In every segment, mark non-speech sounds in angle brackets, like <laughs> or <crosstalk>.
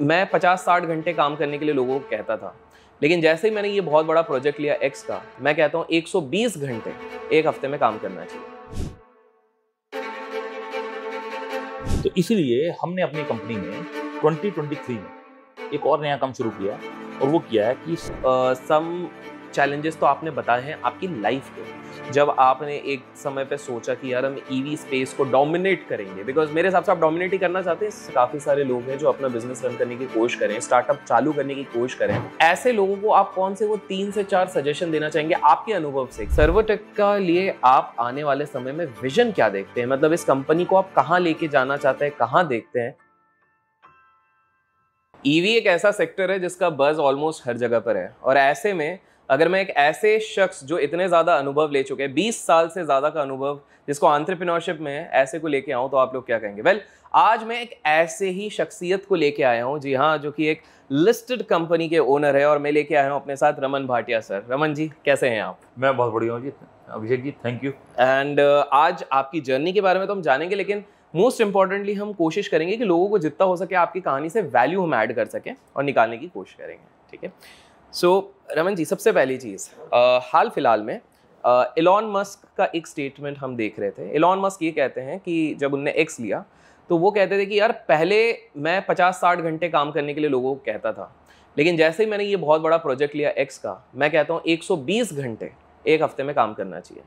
मैं पचास साठ घंटे काम करने के लिए लोगों को कहता था लेकिन जैसे ही मैंने ये बहुत बड़ा प्रोजेक्ट लिया एक्स का मैं कहता हूँ 120 घंटे एक हफ्ते में काम करना चाहिए तो इसलिए हमने अपनी कंपनी में 2023 में एक और नया काम शुरू किया और वो किया है कि सम चैलेंजेस तो आपने बताए हैं आपकी लाइफ के जब आपने एक समय पे सोचा कि यार हम ईवी e स्पेस को डोमिनेट करेंगे बिकॉज मेरे हिसाब से आप डोमिनेट ही करना चाहते हैं काफ़ी सारे लोग हैं जो अपना बिजनेस रन करने की कोशिश करें स्टार्टअप चालू करने की कोशिश करें ऐसे लोगों को आप कौन से वो तीन से चार सजेशन देना चाहेंगे आपके अनुभव से सर्वटेक का लिए आप आने वाले समय में विजन क्या देखते हैं मतलब इस कंपनी को आप कहाँ लेके जाना चाहते हैं कहाँ देखते हैं ईवी e एक ऐसा सेक्टर है जिसका बज़ ऑलमोस्ट हर जगह पर है और ऐसे में अगर मैं एक ऐसे शख्स जो इतने ज़्यादा अनुभव ले चुके हैं बीस साल से ज़्यादा का अनुभव जिसको आंट्रप्रिनोरशिप में ऐसे को लेके आऊँ तो आप लोग क्या कहेंगे वेल well, आज मैं एक ऐसे ही शख्सियत को लेके आया हूँ जी हाँ जो कि एक लिस्टेड कंपनी के ओनर है और मैं लेके आया हूँ अपने साथ रमन भाटिया सर रमन जी कैसे हैं आप मैं बहुत बढ़िया हूँ जी Abhishek ji thank you and आज आपकी जर्नी के बारे में तो हम जानेंगे लेकिन मोस्ट इंपॉर्टेंटली हम कोशिश करेंगे कि लोगों को जितना हो सके आपकी कहानी से वैल्यू हम ऐड कर सकें और निकालने की कोशिश करेंगे ठीक है सो so, रमन जी सबसे पहली चीज़ हाल फिलहाल में एलॉन मस्क का एक स्टेटमेंट हम देख रहे थे एलॉन मस्क ये कहते हैं कि जब उनने एक्स लिया तो वो कहते थे कि यार पहले मैं पचास साठ घंटे काम करने के लिए लोगों को कहता था लेकिन जैसे ही मैंने ये बहुत बड़ा प्रोजेक्ट लिया एक्स का मैं कहता हूँ 120 घंटे एक हफ्ते में काम करना चाहिए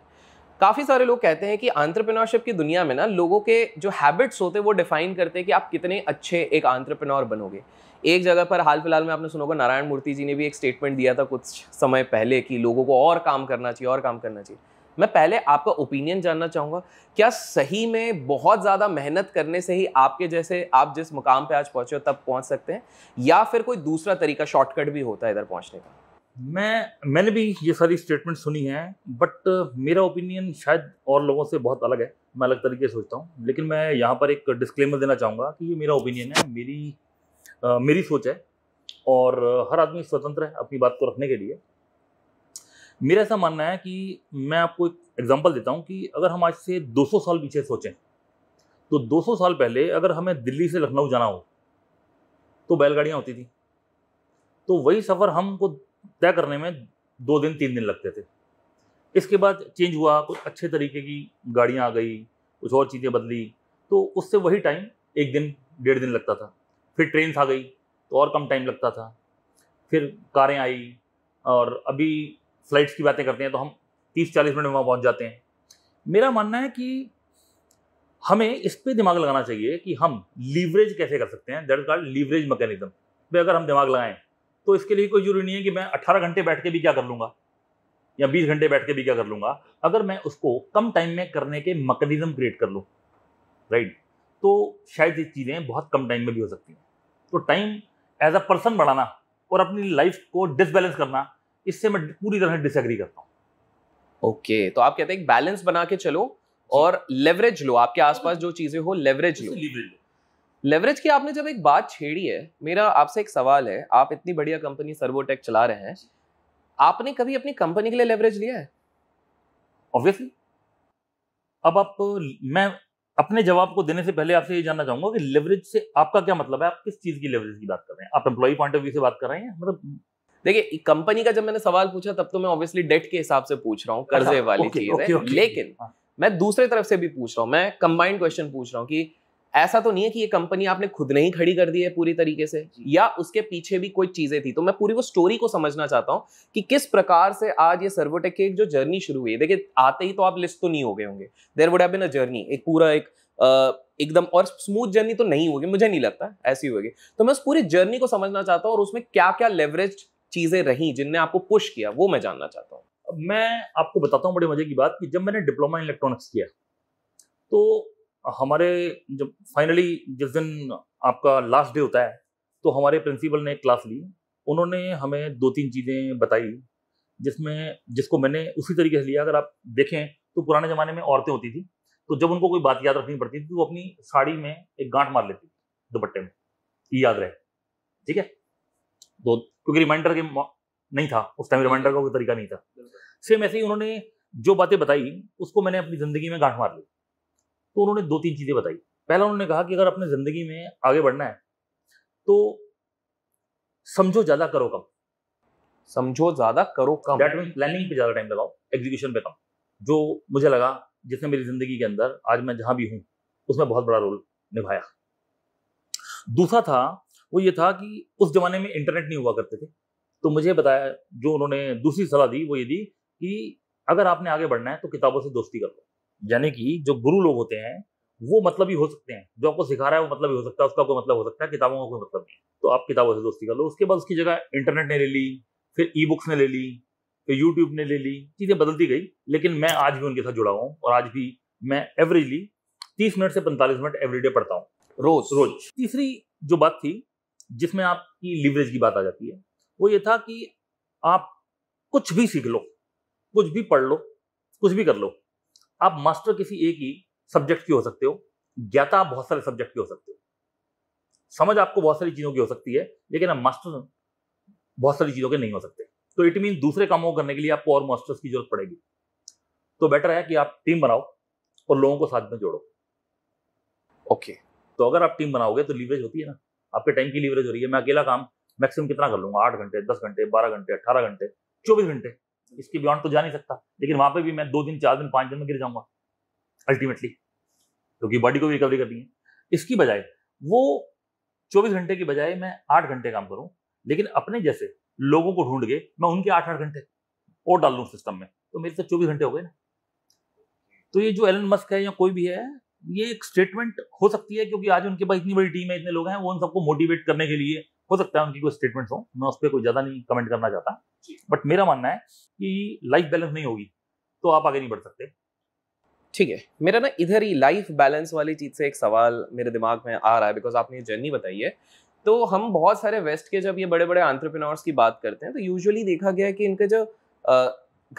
काफ़ी सारे लोग कहते हैं कि आंट्रप्रनोरशिप की दुनिया में ना लोगों के जो हैबिट्स होते हैं वो डिफाइन करते हैं कि आप कितने अच्छे एक आंट्रप्रिनोर बनोगे एक जगह पर हाल फिलहाल में आपने सुना होगा नारायण मूर्ति जी ने भी एक स्टेटमेंट दिया था कुछ समय पहले कि लोगों को और काम करना चाहिए और काम करना चाहिए मैं पहले आपका ओपिनियन जानना चाहूँगा क्या सही में बहुत ज़्यादा मेहनत करने से ही आपके जैसे आप जिस मुकाम पे आज पहुँचे हो तब पहुँच सकते हैं या फिर कोई दूसरा तरीका शॉर्टकट भी होता है इधर पहुँचने का मैं मैंने भी ये सारी स्टेटमेंट सुनी है बट मेरा ओपिनियन शायद और लोगों से बहुत अलग है मैं अलग तरीके से सोचता हूँ लेकिन मैं यहाँ पर एक डिस्क्लेमर देना चाहूँगा कि ये मेरा ओपिनियन है मेरी मेरी सोच है और हर आदमी स्वतंत्र है अपनी बात को रखने के लिए मेरा ऐसा मानना है कि मैं आपको एक एग्जाम्पल देता हूँ कि अगर हम आज से 200 साल पीछे सोचें तो 200 साल पहले अगर हमें दिल्ली से लखनऊ जाना हो तो बैलगाड़ियाँ होती थी तो वही सफ़र हमको तय करने में दो दिन तीन दिन लगते थे इसके बाद चेंज हुआ कुछ अच्छे तरीके की गाड़ियाँ आ गई कुछ और चीज़ें बदली तो उससे वही टाइम एक दिन डेढ़ दिन लगता था फिर ट्रेन आ गई तो और कम टाइम लगता था फिर कारें आई और अभी फ्लाइट्स की बातें करते हैं तो हम तीस चालीस मिनट में वहाँ पहुँच जाते हैं मेरा मानना है कि हमें इस पर दिमाग लगाना चाहिए कि हम लीवरेज कैसे कर सकते हैं दैट कार्ड लीवरेज मैकेनिज्म पे अगर हम दिमाग लगाएं तो इसके लिए कोई जरूरी नहीं है कि मैं 18 घंटे बैठ के भी क्या कर लूँगा या 20 घंटे बैठ के भी क्या कर लूँगा अगर मैं उसको कम टाइम में करने के मकनिज़म क्रिएट कर लूँ राइट तो शायद ये चीज़ें बहुत कम टाइम में भी हो सकती हैं तो टाइम एज अ पर्सन बढ़ाना और अपनी लाइफ को डिसबैलेंस करना इससे मैं पूरी तरह डिसएग्री करता हूँ ओके okay, तो आप कहते हैं बैलेंस बना के चलो और लेवरेज लो आपके आसपास जो चीजें हो लेवरेज लो लेवरेज की आपने जब एक बात छेड़ी है मेरा आपसे एक सवाल है आप इतनी बढ़िया कंपनी सर्वोटेक चला रहे हैं आपने कभी अपनी कंपनी के लिए लेवरेज लिया है ऑब्वियसली अब आप मैं अपने जवाब को देने से पहले आपसे ये जानना चाहूंगा कि लेवरेज से आपका क्या मतलब है आप किस चीज की लेवरेज की बात कर रहे हैं आप एम्प्लॉय पॉइंट ऑफ व्यू से बात कर रहे हैं मतलब देखिए कंपनी का जब मैंने सवाल पूछा तब तो मैं ऑब्वियसली डेट के हिसाब से पूछ रहा हूँ अच्छा, कर्जे वाली चीज है लेकिन हाँ। मैं दूसरे तरफ से भी पूछ रहा हूँ मैं कंबाइंड क्वेश्चन पूछ रहा हूँ कि ऐसा तो नहीं है कि ये कंपनी आपने खुद नहीं खड़ी कर दी है पूरी तरीके से या उसके पीछे भी कोई चीजें थी तो मैं पूरी वो स्टोरी को समझना चाहता हूँ कि किस प्रकार से आज ये सर्वोटेक की एक जो जर्नी शुरू हुई है देखिए आते ही तो आप लिस्ट तो नहीं हो गए होंगे देर वुड हैव जर्नी एक पूरा एक एकदम और स्मूथ जर्नी तो नहीं होगी मुझे नहीं लगता ऐसी होगी तो मैं उस पूरी जर्नी को समझना चाहता हूँ और उसमें क्या क्या लेवरेज चीजें रही जिनने आपको पुश किया वो मैं जानना चाहता हूँ मैं आपको बताता हूँ बड़े मजे की बात कि जब मैंने डिप्लोमा इलेक्ट्रॉनिक्स किया तो हमारे जब फाइनली जिस दिन आपका लास्ट डे होता है तो हमारे प्रिंसिपल ने क्लास ली उन्होंने हमें दो तीन चीज़ें बताई जिसमें जिसको मैंने उसी तरीके से लिया अगर आप देखें तो पुराने ज़माने में औरतें होती थी तो जब उनको कोई बात याद रखनी पड़ती थी तो वो अपनी साड़ी में एक गांठ मार लेती थी दुपट्टे में ये याद रहे ठीक है तो क्योंकि रिमाइंडर के नहीं था उस टाइम रिमाइंडर का कोई तरीका नहीं था सेम ऐसे ही उन्होंने जो बातें बताई उसको मैंने अपनी ज़िंदगी में गांठ मार ली तो उन्होंने दो तीन चीज़ें बताई पहला उन्होंने कहा कि अगर अपने ज़िंदगी में आगे बढ़ना है तो समझो ज़्यादा करो कम समझो ज़्यादा करो कम डेट मीन प्लानिंग पे ज़्यादा टाइम लगाओ एग्जीक्यूशन पे कम जो मुझे लगा जिसने मेरी ज़िंदगी के अंदर आज मैं जहाँ भी हूँ उसमें बहुत बड़ा रोल निभाया दूसरा था वो ये था कि उस ज़माने में इंटरनेट नहीं हुआ करते थे तो मुझे बताया जो उन्होंने दूसरी सलाह दी वो ये दी कि अगर आपने आगे बढ़ना है तो किताबों से दोस्ती कर लो यानी कि जो गुरु लोग होते हैं वो मतलब ही हो सकते हैं जो आपको सिखा रहा है वो मतलब ही हो सकता है उसका कोई मतलब हो सकता है किताबों का कोई मतलब नहीं तो आप किताबों से दोस्ती कर लो उसके बाद उसकी जगह इंटरनेट ने ले ली फिर ई बुक्स ने ले ली फिर यूट्यूब ने ले ली चीज़ें बदलती गई लेकिन मैं आज भी उनके साथ जुड़ा हूँ और आज भी मैं एवरेजली तीस मिनट से पैंतालीस मिनट एवरीडे पढ़ता हूँ रोज रोज तीसरी जो बात थी जिसमें आपकी लिवरेज की बात आ जाती है वो ये था कि आप कुछ भी सीख लो कुछ भी पढ़ लो कुछ भी कर लो आप मास्टर किसी एक ही सब्जेक्ट की हो सकते हो ज्ञाता आप बहुत सारे सब्जेक्ट की हो सकते हो समझ आपको बहुत सारी चीज़ों की हो सकती है लेकिन आप मास्टर बहुत सारी चीज़ों के नहीं हो सकते तो इट मीन दूसरे कामों को करने के लिए आपको और मास्टर्स की जरूरत पड़ेगी तो बेटर है कि आप टीम बनाओ और लोगों को साथ में जोड़ो ओके okay. तो अगर आप टीम बनाओगे तो लीवरेज होती है ना आपके टाइम की लीवरेज हो रही है मैं अकेला काम मैक्सिमम कितना कर लूंगा आठ घंटे दस घंटे बारह घंटे अट्ठारह घंटे चौबीस घंटे इसके बियॉन्ड तो जा नहीं सकता लेकिन वहां पर भी मैं दो दिन चार दिन पांच दिन में गिर जाऊंगा अल्टीमेटली क्योंकि बॉडी को भी रिकवरी करनी है इसकी बजाय वो चौबीस घंटे की बजाय मैं आठ घंटे काम करूं लेकिन अपने जैसे लोगों को ढूंढ के मैं उनके आठ आठ घंटे और डाल लूँ सिस्टम में तो मेरे से चौबीस घंटे हो गए ना तो ये जो एलन मस्क है या कोई भी है ये एक स्टेटमेंट हो सकती है क्योंकि आज उनके पास इतनी बड़ी टीम है इतने लोग हैं वो उन सबको मोटिवेट करने के लिए हो सकता है उनकी कोई स्टेटमेंट हो मैं उस पर कोई ज़्यादा नहीं कमेंट करना चाहता बट मेरा मानना है कि लाइफ बैलेंस नहीं होगी तो आप आगे नहीं बढ़ सकते ठीक है मेरा ना इधर ही लाइफ बैलेंस वाली चीज़ से एक सवाल मेरे दिमाग में आ रहा है बिकॉज आपने ये जर्नी बताई है तो हम बहुत सारे वेस्ट के जब ये बड़े बड़े आंट्रप्रनोर्स की बात करते हैं तो यूजुअली देखा गया है कि इनके जो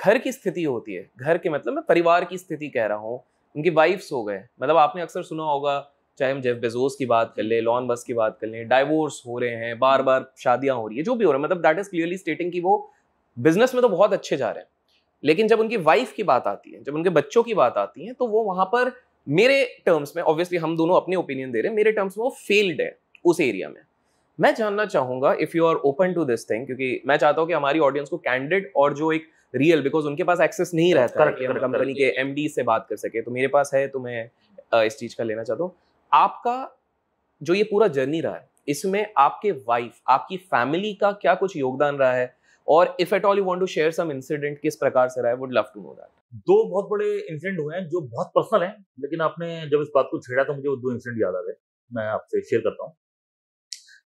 घर की स्थिति होती है घर के मतलब मैं परिवार की स्थिति कह रहा हूँ उनकी वाइफ्स हो गए मतलब आपने अक्सर सुना होगा चाहे हम जेफ बेजोस की बात कर लें लॉन बस की बात कर लें डाइवोर्स हो रहे हैं बार बार शादियां हो रही है जो भी हो रहा है मतलब दैट इज क्लियरली स्टेटिंग कि वो बिजनेस में तो बहुत अच्छे जा रहे हैं लेकिन जब उनकी वाइफ की बात आती है जब उनके बच्चों की बात आती है तो वो वहां पर मेरे टर्म्स में ऑब्वियसली हम दोनों अपने ओपिनियन दे रहे हैं मेरे टर्म्स में वो फेल्ड है उस एरिया में मैं जानना चाहूंगा if you are open to this thing क्योंकि मैं चाहता हूँ कि हमारी ऑडियंस को कैंडिड और जो एक रियल बिकॉज उनके पास एक्सेस नहीं रहता है कि हम कंपनी के एम से बात कर सके तो मेरे पास है तो मैं इस चीज का लेना चाहता हूँ आपका जो ये पूरा जर्नी रहा है इसमें आपके वाइफ आपकी फैमिली का क्या कुछ योगदान रहा है और if at all you want to share some incident किस प्रकार से रहा है would love to know that दो बहुत बड़े इंसिडेंट हुए हैं जो बहुत पर्सनल हैं लेकिन आपने जब इस बात को छेड़ा तो मुझे वो दो इंसिडेंट याद आ गए मैं आपसे शेयर करता हूँ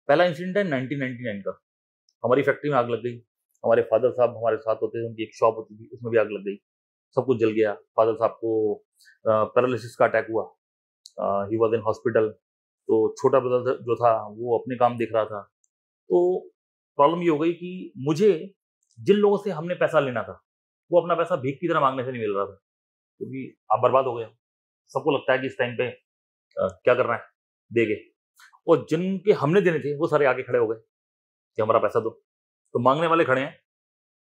पहला इंसिडेंट है नाइनटीन का हमारी फैक्ट्री में आग लग गई हमारे फादर साहब हमारे साथ होते थे उनकी एक शॉप होती थी उसमें भी आग लग गई सब कुछ जल गया फादर साहब को पैरालिसिस का अटैक हुआ ही वॉज इन हॉस्पिटल तो छोटा ब्रदर जो था वो अपने काम देख रहा था तो प्रॉब्लम ये हो गई कि मुझे जिन लोगों से हमने पैसा लेना था वो अपना पैसा भीख की तरह मांगने से नहीं मिल रहा था क्योंकि आप बर्बाद हो गए सबको लगता है कि इस टाइम पे क्या करना है गए और जिनके हमने देने थे वो सारे आगे खड़े हो गए कि हमारा पैसा दो तो मांगने वाले खड़े हैं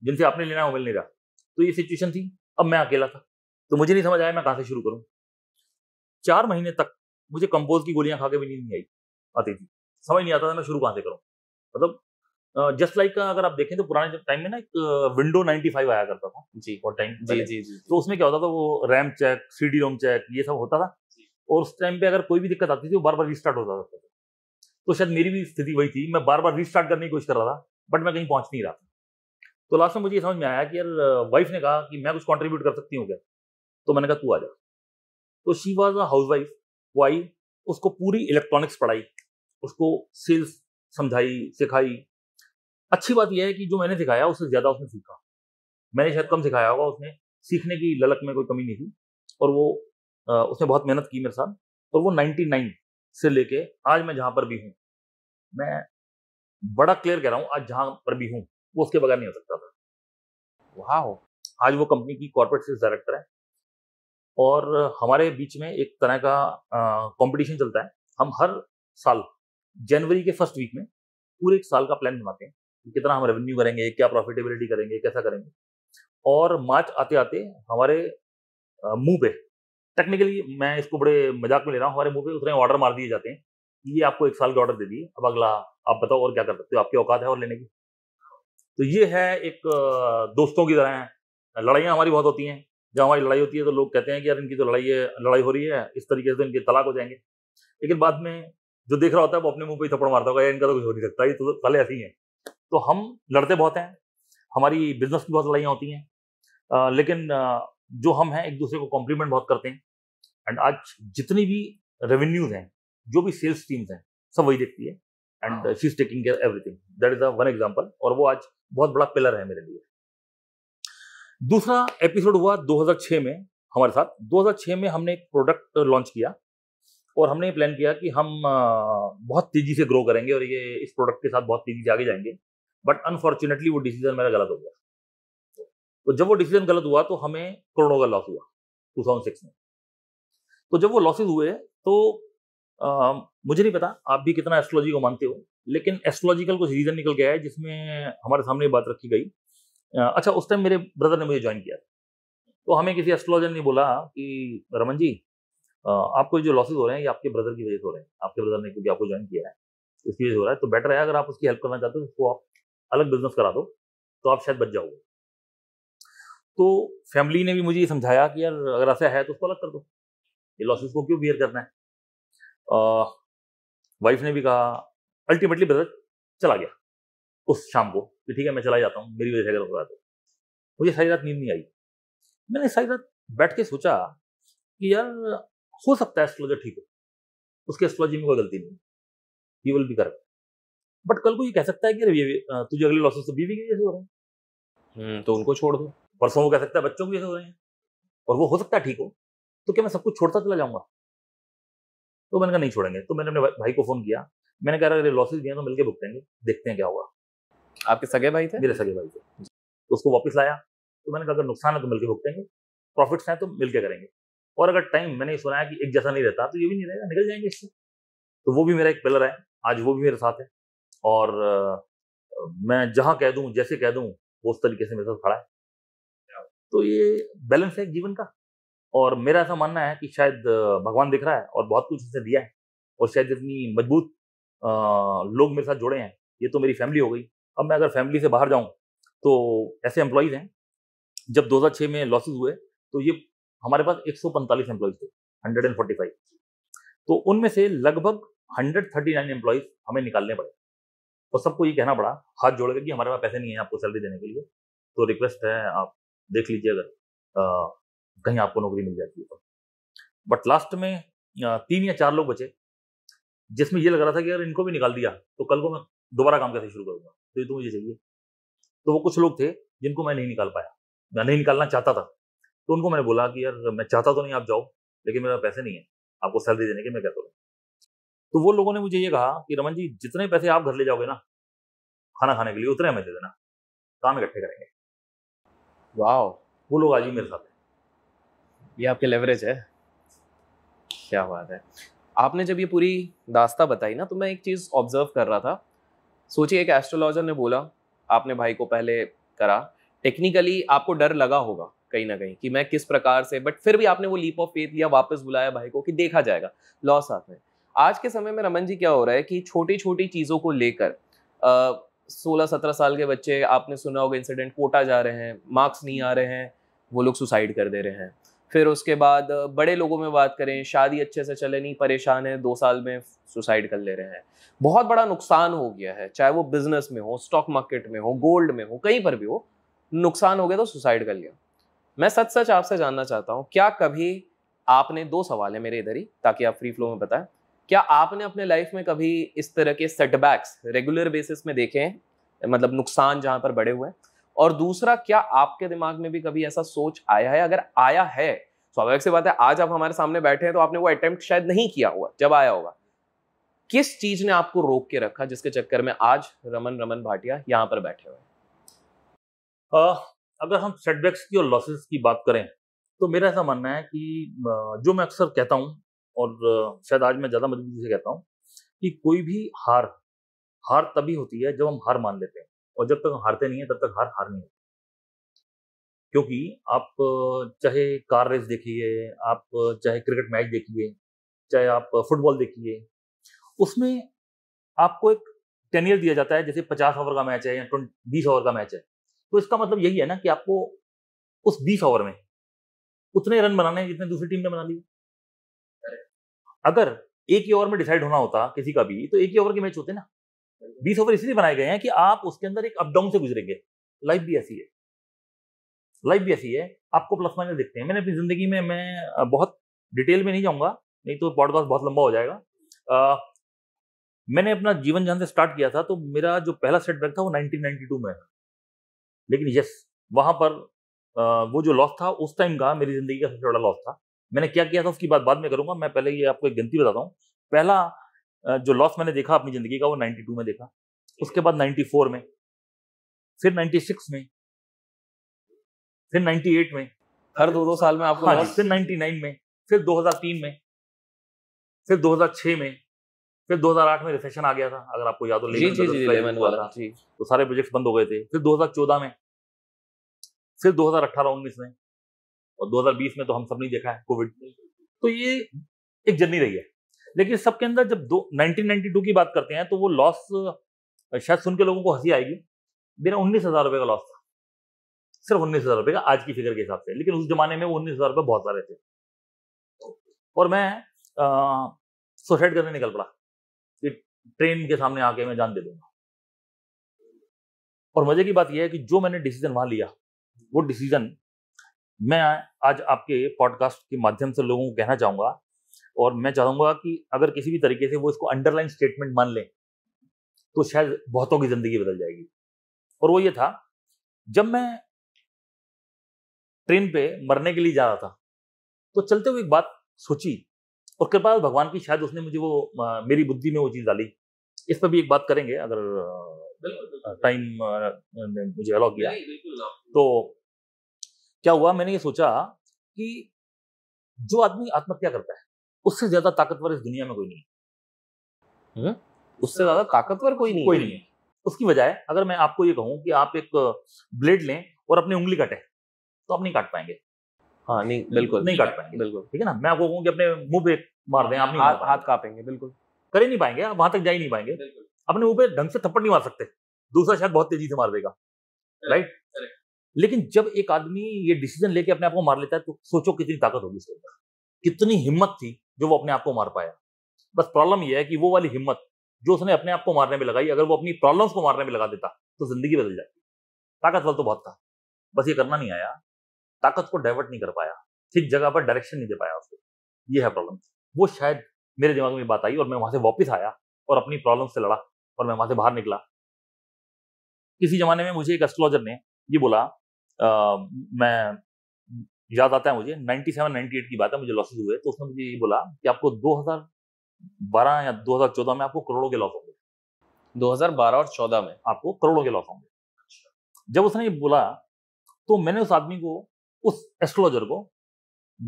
जिनसे आपने लेना है वो मिल नहीं रहा तो ये सिचुएशन थी अब मैं अकेला था तो मुझे नहीं समझ आया मैं कहाँ से शुरू करूँ चार महीने तक मुझे कंपोज की गोलियां खा के भी नींद नहीं आई आती थी समझ नहीं आता था मैं शुरू कहाँ से करूँ मतलब जस्ट लाइक अगर आप देखें तो पुराने टाइम में ना एक विंडो 95 आया करता था जी और टाइम जी जी जी तो उसमें क्या होता था वो RAM check CD ROM check ये सब होता था और उस टाइम पे अगर कोई भी दिक्कत आती थी वो बार बार रिस्टार्ट होता था तो शायद मेरी भी स्थिति वही थी मैं बार बार रिस्टार्ट करने की कोशिश कर रहा था बट मैं कहीं पहुंच नहीं रहा था तो लास्ट में मुझे ये समझ में आया कि यार वाइफ ने कहा कि मैं कुछ कॉन्ट्रीब्यूट कर सकती हूँ क्या तो मैंने कहा तू आ जा तो she was a housewife वो आई उसको पूरी इलेक्ट्रॉनिक्स पढ़ाई उसको सेल्स समझाई सिखाई अच्छी बात यह है कि जो मैंने सिखाया उससे ज़्यादा उसने सीखा मैंने शायद कम सिखाया होगा उसने सीखने की ललक में कोई कमी नहीं थी और वो आ, उसने बहुत मेहनत की मेरे साथ और वो 99 से लेके आज मैं जहाँ पर भी हूँ मैं बड़ा क्लियर कह रहा हूँ आज जहाँ पर भी हूँ वो उसके बगैर नहीं हो सकता था वहाँ हो आज वो कंपनी की कॉर्पोरेट सेल्स डायरेक्टर है और हमारे बीच में एक तरह का कंपटीशन चलता है हम हर साल जनवरी के फर्स्ट वीक में पूरे एक साल का प्लान बनाते हैं कितना हम रेवेन्यू करेंगे क्या प्रॉफिटेबिलिटी करेंगे कैसा करेंगे और मार्च आते आते हमारे मुंह पे टेक्निकली मैं इसको बड़े मजाक में ले रहा हूँ हमारे मुंह पे उतने ऑर्डर मार दिए जाते हैं कि ये आपको एक साल के ऑर्डर दे दिए अब अगला आप बताओ और क्या कर सकते हो आपकी औकात है और लेने की तो ये है एक दोस्तों की तरह लड़ाइयाँ हमारी बहुत होती हैं जब हमारी लड़ाई होती है तो लोग कहते हैं कि यार इनकी तो लड़ाई है लड़ाई हो रही है इस तरीके से तो इनके तलाक हो जाएंगे लेकिन बाद में जो देख रहा होता है वो अपने मुंह पे ही थप्पड़ मारता होगा इनका तो कुछ हो नहीं सकता ये तो साले ऐसे ही हैं तो हम लड़ते बहुत हैं हमारी बिजनेस भी बहुत लड़ाइयाँ होती हैं लेकिन जो हम हैं एक दूसरे को कॉम्प्लीमेंट बहुत करते हैं एंड आज जितनी भी रेवेन्यूज हैं जो भी सेल्स टीम्स हैं सब वही देखती है and she is taking care everything that is one example और वो आज बहुत बड़ा पिलर है मेरे लिए दूसरा एपिसोड हुआ 2006 में हमारे साथ 2006 में हमने एक प्रोडक्ट लॉन्च किया और हमने प्लान किया कि हम बहुत तेज़ी से ग्रो करेंगे और ये इस प्रोडक्ट के साथ बहुत तेज़ी से आगे जाएंगे बट अनफॉर्चुनेटली वो डिसीजन मेरा गलत हो गया तो जब वो डिसीजन गलत हुआ तो हमें करोड़ों का लॉस हुआ 2006 में तो जब वो लॉसेज हुए तो आ, मुझे नहीं पता आप भी कितना एस्ट्रोलॉजी को मानते हो लेकिन एस्ट्रोलॉजिकल कुछ रीजन निकल गया है जिसमें हमारे सामने बात रखी गई अच्छा उस टाइम मेरे ब्रदर ने मुझे ज्वाइन किया तो हमें किसी एस्ट्रोलॉजर ने बोला कि रमन जी आपको जो लॉसेज हो रहे हैं ये आपके ब्रदर की वजह से हो रहे हैं आपके ब्रदर ने क्योंकि आपको ज्वाइन किया है इसकी वजह से हो रहा है तो बेटर है अगर आप उसकी हेल्प करना चाहते हो तो आप अलग बिजनेस करा दो तो आप शायद बच जाओगे तो फैमिली ने भी मुझे ये समझाया कि यार अगर ऐसा है तो उसको अलग कर दो ये लॉसेस को क्यों बियर करना है वाइफ ने भी कहा अल्टीमेटली ब्रदर चला गया उस शाम को कि ठीक है मैं चला जाता हूँ मेरी वजह से अगर दो तो। मुझे सारी रात नींद नहीं आई मैंने सारी रात बैठ के सोचा कि यार हो सकता है एस्ट्रोलॉजर ठीक हो उसके एस्ट्रोलॉजी में कोई गलती नहीं you will be correct but कल को ये कह सकता है कि अरे ये तुझे अगले लॉसेस तो बीवी के जैसे हो रहे हैं हम्म, तो उनको छोड़ दो परसों को कह सकता है बच्चों के जैसे हो रहे हैं और वो हो सकता है ठीक हो तो क्या मैं सब कुछ छोड़ता चला जाऊंगा तो मैंने कहा नहीं छोड़ेंगे तो मैंने अपने भाई को फोन किया मैंने कहा अगर लॉसेज दिए तो मिलकर भुगतेंगे देखते हैं क्या होगा आपके सगे भाई थे मेरे सगे भाई थे तो उसको वापस लाया तो मैंने कहा अगर नुकसान है तो मिलकर भुगतेंगे प्रॉफिट्स हैं तो मिलकर करेंगे और अगर टाइम मैंने सुनाया कि एक जैसा नहीं रहता तो ये भी नहीं रहेगा निकल जाएंगे इससे तो वो भी मेरा एक पिलर है आज वो भी मेरे साथ है और मैं जहाँ कह दूँ जैसे कह दूँ उस तरीके से मेरे साथ खड़ा है तो ये बैलेंस है जीवन का और मेरा ऐसा मानना है कि शायद भगवान दिख रहा है और बहुत कुछ उसने दिया है और शायद इतनी मजबूत लोग मेरे साथ जुड़े हैं ये तो मेरी फैमिली हो गई अब मैं अगर फैमिली से बाहर जाऊं तो ऐसे एम्प्लॉयज़ हैं जब 2006 में लॉसेज हुए तो ये हमारे पास पैंतालीस एम्प्लॉयज़ थे हंड्रेड तो उनमें से लगभग 139 एम्प्लॉयज़ हमें निकालने पड़े तो सबको ये कहना पड़ा हाथ जोड़ कर कि हमारे पास पैसे नहीं है आपको सैलरी देने के लिए तो रिक्वेस्ट है आप देख लीजिए अगर कहीं आपको नौकरी मिल जाती है तो बट लास्ट में तीन या चार लोग बचे जिसमें ये लग रहा था कि अगर इनको भी निकाल दिया तो कल को मैं दोबारा काम कैसे शुरू करूंगा तो ये तो मुझे चाहिए तो वो कुछ लोग थे जिनको मैं नहीं निकाल पाया मैं नहीं निकालना चाहता था तो उनको मैंने बोला कि यार मैं चाहता तो नहीं आप जाओ लेकिन मेरे पास पैसे नहीं है आपको सैलरी देने के मैं क्या करूँ तो वो लोगों ने मुझे ये कहा कि रमन जी जितने पैसे आप घर ले जाओगे ना खाना खाने के लिए उतने हमें दे देना काम इकट्ठे करेंगे वाह वो लोग आज ही मेरे साथ ये आपके लेवरेज है क्या बात है आपने जब ये पूरी दास्ता बताई ना तो मैं एक चीज़ ऑब्जर्व कर रहा था सोचिए एक एस्ट्रोलॉजर ने बोला आपने भाई को पहले करा टेक्निकली आपको डर लगा होगा कहीं ना कहीं कि मैं किस प्रकार से बट फिर भी आपने वो लीप ऑफ फेथ लिया वापस बुलाया भाई को कि देखा जाएगा लॉस आते हैं आज के समय में रमन जी क्या हो रहा है कि छोटी छोटी चीज़ों को लेकर सोलह सत्रह साल के बच्चे आपने सुना होगा इंसिडेंट कोटा जा रहे हैं मार्क्स नहीं आ रहे हैं वो लोग सुसाइड कर दे रहे हैं फिर उसके बाद बड़े लोगों में बात करें शादी अच्छे से चले नहीं परेशान है दो साल में सुसाइड कर ले रहे हैं बहुत बड़ा नुकसान हो गया है चाहे वो बिजनेस में हो स्टॉक मार्केट में हो गोल्ड में हो कहीं पर भी हो नुकसान हो गया तो सुसाइड कर लिया मैं सच सच आपसे जानना चाहता हूँ क्या कभी आपने दो सवाल है मेरे इधर ही ताकि आप फ्री फ्लो में बताएं क्या आपने अपने लाइफ में कभी इस तरह के सेटबैक्स रेगुलर बेसिस में देखे हैं मतलब नुकसान जहां पर बड़े हुए हैं और दूसरा क्या आपके दिमाग में भी कभी ऐसा सोच आया है अगर आया है स्वाभाविक से बात है आज आप हमारे सामने बैठे हैं तो आपने वो अटेम्प्ट शायद नहीं किया हुआ जब आया होगा किस चीज ने आपको रोक के रखा जिसके चक्कर में आज रमन रमन भाटिया यहाँ पर बैठे हुए अगर हम सेटबैक्स की और लॉसेस की बात करें तो मेरा ऐसा मानना है कि जो मैं अक्सर कहता हूं और शायद आज मैं ज़्यादा मजबूती से कहता हूँ कि कोई भी हार हार तभी होती है जब हम हार मान लेते हैं और जब तक हम हारते नहीं है तब तक हार हार नहीं होती क्योंकि आप चाहे कार रेस देखिए आप चाहे क्रिकेट मैच देखिए चाहे आप फुटबॉल देखिए उसमें आपको एक टेनियर दिया जाता है जैसे पचास ओवर का मैच है या ट्वेंटी बीस ओवर का मैच है तो इसका मतलब यही है ना कि आपको उस बीस ओवर में उतने रन बनाने जितने दूसरी टीम ने बना लिए अगर एक ही ओवर में डिसाइड होना होता किसी का भी तो एक ही ओवर के मैच होते ना बीस ओवर इसलिए बनाए गए हैं कि आप उसके अंदर एक अपडाउन से गुजरेंगे लाइफ भी ऐसी है लाइफ भी ऐसी है आपको प्लस माइनस देखते हैं मैंने अपनी जिंदगी में मैं बहुत डिटेल में नहीं जाऊंगा नहीं तो पॉडकास्ट बहुत लंबा हो जाएगा आ, मैंने अपना जीवन जहां से स्टार्ट किया था तो मेरा जो पहला सेटबैक था वो 1992 में लेकिन यस वहां पर आ, वो जो लॉस था उस टाइम का मेरी जिंदगी का सबसे बड़ा लॉस था मैंने क्या किया था उसकी बात बाद में करूंगा मैं पहले ये आपको एक गिनती बताता हूँ पहला जो लॉस मैंने देखा अपनी ज़िंदगी का वो 92 में देखा उसके बाद 94 में फिर 96 में फिर 98 में हर दो दो साल में आपको हाँ फिर 99 में फिर 2003 में फिर 2006 में फिर 2008 में रिसेशन आ गया था अगर आपको याद हो जी, जी, जी, जी, तो सारे प्रोजेक्ट बंद हो गए थे फिर 2014 में फिर 2018 हजार में और 2020 में तो हम सब ने देखा है कोविड तो ये एक जर्नी रही है लेकिन सबके अंदर जब दो नाइनटीन की बात करते हैं तो वो लॉस शायद सुन के लोगों को हंसी आएगी मेरा उन्नीस हजार रुपये का लॉस था सिर्फ उन्नीस हजार रुपये का आज की फिगर के हिसाब से लेकिन उस जमाने में वो उन्नीस हजार रुपये बहुत सारे थे और मैं सुसाइड करने निकल पड़ा कि ट्रेन के सामने आके मैं जान दे दूंगा और मजे की बात यह है कि जो मैंने डिसीजन वहां लिया वो डिसीजन मैं आज आपके पॉडकास्ट के माध्यम से लोगों को कहना चाहूँगा और मैं चाहूंगा कि अगर किसी भी तरीके से वो इसको अंडरलाइन स्टेटमेंट मान लें तो शायद बहुतों की ज़िंदगी बदल जाएगी और वो ये था जब मैं ट्रेन पे मरने के लिए जा रहा था तो चलते हुए एक बात सोची और कृपा भगवान की शायद उसने मुझे वो मेरी बुद्धि में वो चीज़ डाली इस पर भी एक बात करेंगे अगर टाइम मुझे अलाउ किया तो क्या हुआ मैंने ये सोचा कि जो आदमी आत्महत्या करता है उससे ज्यादा ताकतवर इस दुनिया में कोई नहीं है हाँ? उससे ज्यादा ताकतवर कोई नहीं कोई नहीं है उसकी बजाय अगर मैं आपको ये कहूं कि आप एक ब्लेड लें और अपनी उंगली काटें तो आप नहीं काट पाएंगे हाँ नहीं बिल्कुल नहीं काट पाएंगे बिल्कुल ठीक है ना मैं आपको कहूँ कि अपने मुंह पे मार दें आप हाथ हाथ कापेंगे बिल्कुल कर ही नहीं पाएंगे आप वहां तक जा ही नहीं पाएंगे अपने मुंह पे ढंग से थप्पड़ नहीं मार सकते दूसरा शायद बहुत तेजी से मार देगा राइट लेकिन जब एक आदमी ये डिसीजन लेके अपने आप को मार लेता है तो सोचो कितनी ताकत होगी उसके अंदर कितनी हिम्मत थी जो वो अपने आप को मार पाया बस प्रॉब्लम यह है कि वो वाली हिम्मत जो उसने अपने आप को मारने में लगाई अगर वो अपनी प्रॉब्लम्स को मारने में लगा देता तो जिंदगी बदल जाती ताकतवर तो बहुत था बस ये करना नहीं आया ताकत को डाइवर्ट नहीं कर पाया ठीक जगह पर डायरेक्शन नहीं दे पाया उसको ये है प्रॉब्लम वो शायद मेरे दिमाग में बात आई और मैं वहां से वापस आया और अपनी प्रॉब्लम से लड़ा और मैं वहां से बाहर निकला किसी जमाने में मुझे एक एस्ट्रोलॉजर ने ये बोला मैं याद आता है मुझे 97 98 की बात है मुझे लॉसेज हुए तो उसने मुझे ये बोला कि आपको 2012 या 2014 में आपको करोड़ों के लॉस होंगे 2012 और 14 में आपको करोड़ों के लॉस होंगे जब उसने ये बोला तो मैंने उस आदमी को उस एस्ट्रोलॉजर को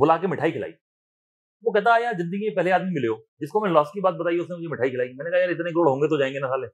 बुला के मिठाई खिलाई वो कहता है हाँ यार जिंदगी में पहले आदमी मिले हो जिसको मैंने लॉस की बात बताई उसने मुझे मिठाई खिलाई मैंने कहा यार इतने करोड़ होंगे तो जाएंगे ना साले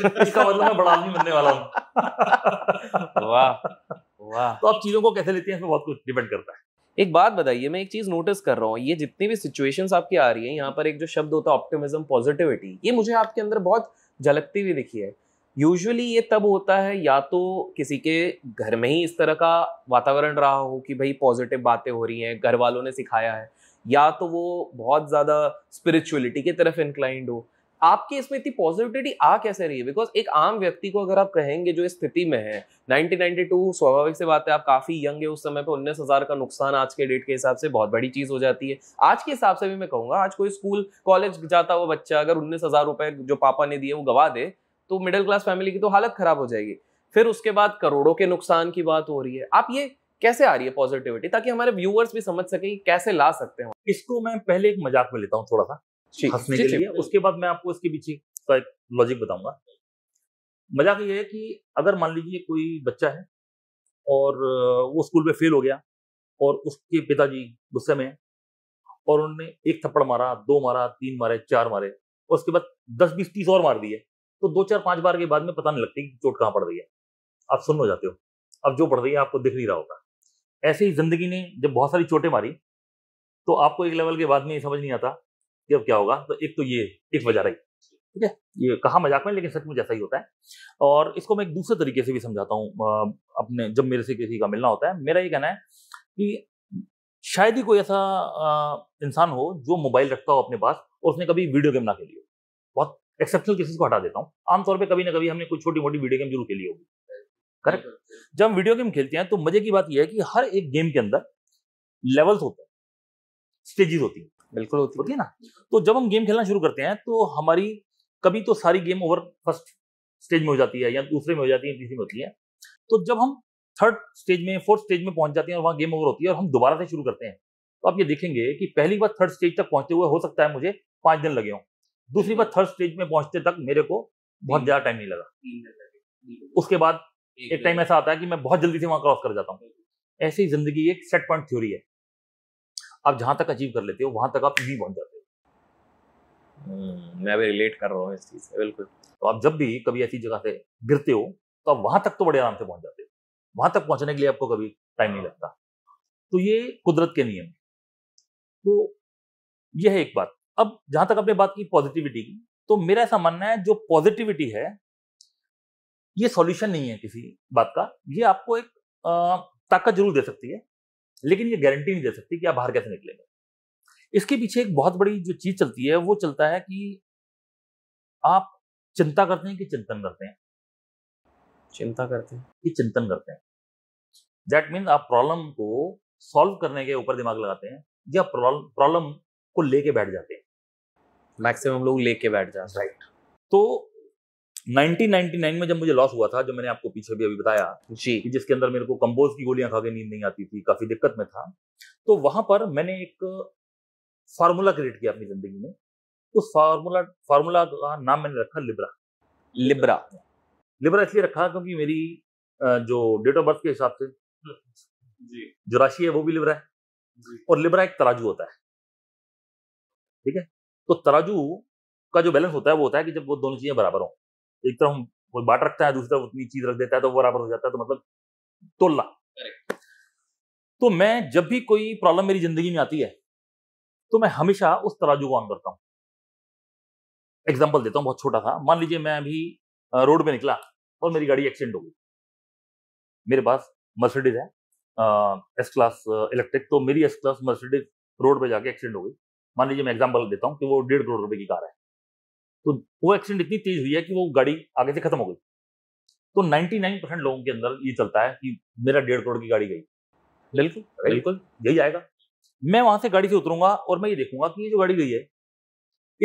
इसका मतलब मैं बड़ा आदमी बनने वाला हूँ वाह वाह तो आप चीजों को कैसे लेते हैं इसमें बहुत कुछ डिपेंड करता है एक बात बताइए मैं एक चीज नोटिस कर रहा हूँ ये जितनी भी सिचुएशंस आपकी आ रही है यहाँ पर एक जो शब्द होता है ऑप्टिमिज्म पॉजिटिविटी ये मुझे आपके अंदर बहुत झलकती हुई दिखी है यूजुअली ये तब होता है या तो किसी के घर में ही इस तरह का वातावरण रहा हो कि भाई पॉजिटिव बातें हो रही हैं घर वालों ने सिखाया है या तो वो बहुत ज़्यादा स्पिरिचुअलिटी की तरफ इंक्लाइंड हो आपकी इसमें इतनी पॉजिटिविटी आ कैसे रही है बिकॉज एक आम व्यक्ति को अगर आप कहेंगे जो इस स्थिति में है 1992 स्वाभाविक से बात है आप काफी यंग है उस समय पे उन्नीस हजार का नुकसान आज के डेट के हिसाब से बहुत बड़ी चीज हो जाती है आज के हिसाब से भी मैं कहूंगा आज कोई स्कूल कॉलेज जाता हुआ बच्चा अगर उन्नीस हजार रुपए जो पापा ने दिए वो गवा दे तो मिडिल क्लास फैमिली की तो हालत खराब हो जाएगी फिर उसके बाद करोड़ों के नुकसान की बात हो रही है आप ये कैसे आ रही है पॉजिटिविटी ताकि हमारे व्यूअर्स भी समझ सके कैसे ला सकते हैं इसको मैं पहले एक मजाक में लेता हूँ थोड़ा सा हंसने के लिए उसके बाद मैं आपको इसके पीछे का एक लॉजिक बताऊंगा मजाक ये है कि अगर मान लीजिए कोई बच्चा है और वो स्कूल में फेल हो गया और उसके पिताजी गुस्से में और उन्होंने एक थप्पड़ मारा दो मारा तीन मारे चार मारे और उसके बाद दस बीस तीस और मार दिए तो दो चार पांच बार के बाद में पता नहीं लगती कि चोट कहाँ पड़ रही है आप सुन हो जाते हो अब जो पड़ रही है आपको दिख नहीं रहा होगा ऐसे ही जिंदगी ने जब बहुत सारी चोटें मारी तो आपको एक लेवल के बाद में ये समझ नहीं आता कि अब क्या होगा तो एक तो ये एक वजह रही ठीक है ये कहा मजाक में लेकिन सच में जैसा ही होता है और इसको मैं एक दूसरे तरीके से भी समझाता हूँ अपने जब मेरे से किसी का मिलना होता है मेरा ये कहना है कि शायद ही कोई ऐसा इंसान हो जो मोबाइल रखता हो अपने पास और उसने कभी वीडियो गेम ना खेली हो बहुत एक्सेप्शनल केसेस को हटा देता हूँ आमतौर पर कभी ना कभी हमने कोई छोटी मोटी वीडियो गेम जरूर खेली होगी करेक्ट जब हम वीडियो गेम खेलते हैं तो मजे की बात यह है कि हर एक गेम के अंदर लेवल्स होते हैं स्टेजेस होती हैं बिल्कुल होती होती है ना तो जब हम गेम खेलना शुरू करते हैं तो हमारी कभी तो सारी गेम ओवर फर्स्ट स्टेज में हो जाती है या दूसरे में हो जाती है तीसरी में होती है तो जब हम थर्ड स्टेज में फोर्थ स्टेज में पहुंच जाते हैं और वहाँ गेम ओवर होती है और हम दोबारा से शुरू करते हैं तो आप ये देखेंगे कि पहली बार थर्ड स्टेज तक पहुंचते हुए हो सकता है मुझे पांच दिन लगे हों दूसरी बार थर्ड स्टेज में पहुंचते तक मेरे को बहुत ज्यादा टाइम नहीं लगा उसके बाद एक टाइम ऐसा आता है कि मैं बहुत जल्दी से वहां क्रॉस कर जाता हूँ ऐसी जिंदगी एक सेट पॉइंट थ्योरी है आप जहां तक अचीव कर लेते हो वहां तक आप भी पहुंच जाते हो हम्म, मैं भी रिलेट कर रहा हूँ इस चीज़ से बिल्कुल तो आप जब भी कभी ऐसी जगह से गिरते हो तो आप वहां तक तो बड़े आराम से पहुंच जाते हो वहां तक पहुंचने के लिए आपको कभी टाइम नहीं हाँ। लगता तो ये कुदरत के नियम तो यह है एक बात अब जहां तक आपने बात की पॉजिटिविटी की तो मेरा ऐसा मानना है जो पॉजिटिविटी है ये सॉल्यूशन नहीं है किसी बात का ये आपको एक ताकत जरूर दे सकती है लेकिन ये गारंटी नहीं दे सकती कि आप बाहर कैसे निकलेंगे इसके पीछे एक बहुत बड़ी जो चीज चलती है वो चलता है कि आप चिंता करते हैं कि चिंतन करते हैं चिंता करते हैं कि चिंतन करते हैं दैट मीन आप प्रॉब्लम को सॉल्व करने के ऊपर दिमाग लगाते हैं या प्रॉब्लम को लेके बैठ जाते हैं मैक्सिमम लोग लेके बैठ जाते हैं राइट तो 1999 में जब मुझे लॉस हुआ था जो मैंने आपको पीछे भी अभी बताया जी कि जिसके अंदर मेरे को कंबोज की गोलियां खा के नींद नहीं आती थी काफी दिक्कत में था तो वहां पर मैंने एक फार्मूला क्रिएट किया अपनी जिंदगी में उस फार्मूला फार्मूला का नाम मैंने रखा लिब्रा लिब्रा लिब्रा इसलिए रखा क्योंकि मेरी जो डेट ऑफ बर्थ के हिसाब से जी। जो राशि है वो भी लिब्रा है और लिब्रा एक तराजू होता है ठीक है तो तराजू का जो बैलेंस होता है वो होता है कि जब वो दोनों चीजें बराबर हों एक तरफ वो बाट रखता है दूसरी तरफ उतनी चीज रख देता है तो बराबर हो जाता है तो मतलब तोला तो मैं जब भी कोई प्रॉब्लम मेरी जिंदगी में आती है तो मैं हमेशा उस तराजू को ऑन करता हूँ एग्जाम्पल देता हूँ बहुत छोटा था मान लीजिए मैं अभी रोड पे निकला और मेरी गाड़ी एक्सीडेंट हो गई मेरे पास मर्सिडीज है एस क्लास इलेक्ट्रिक तो मेरी एस क्लास मर्सिडीज रोड पे जाके एक्सीडेंट हो गई मान लीजिए मैं एग्जाम्पल देता हूँ कि वो डेढ़ करोड़ रुपए की कार है तो वो एक्सीडेंट इतनी तेज हुई है कि वो गाड़ी आगे से खत्म हो गई तो 99 परसेंट लोगों के अंदर ये चलता है कि मेरा डेढ़ करोड़ की गाड़ी गई बिल्कुल बिल्कुल यही आएगा मैं वहां से गाड़ी से उतरूंगा और मैं ये देखूंगा कि ये जो गाड़ी गई है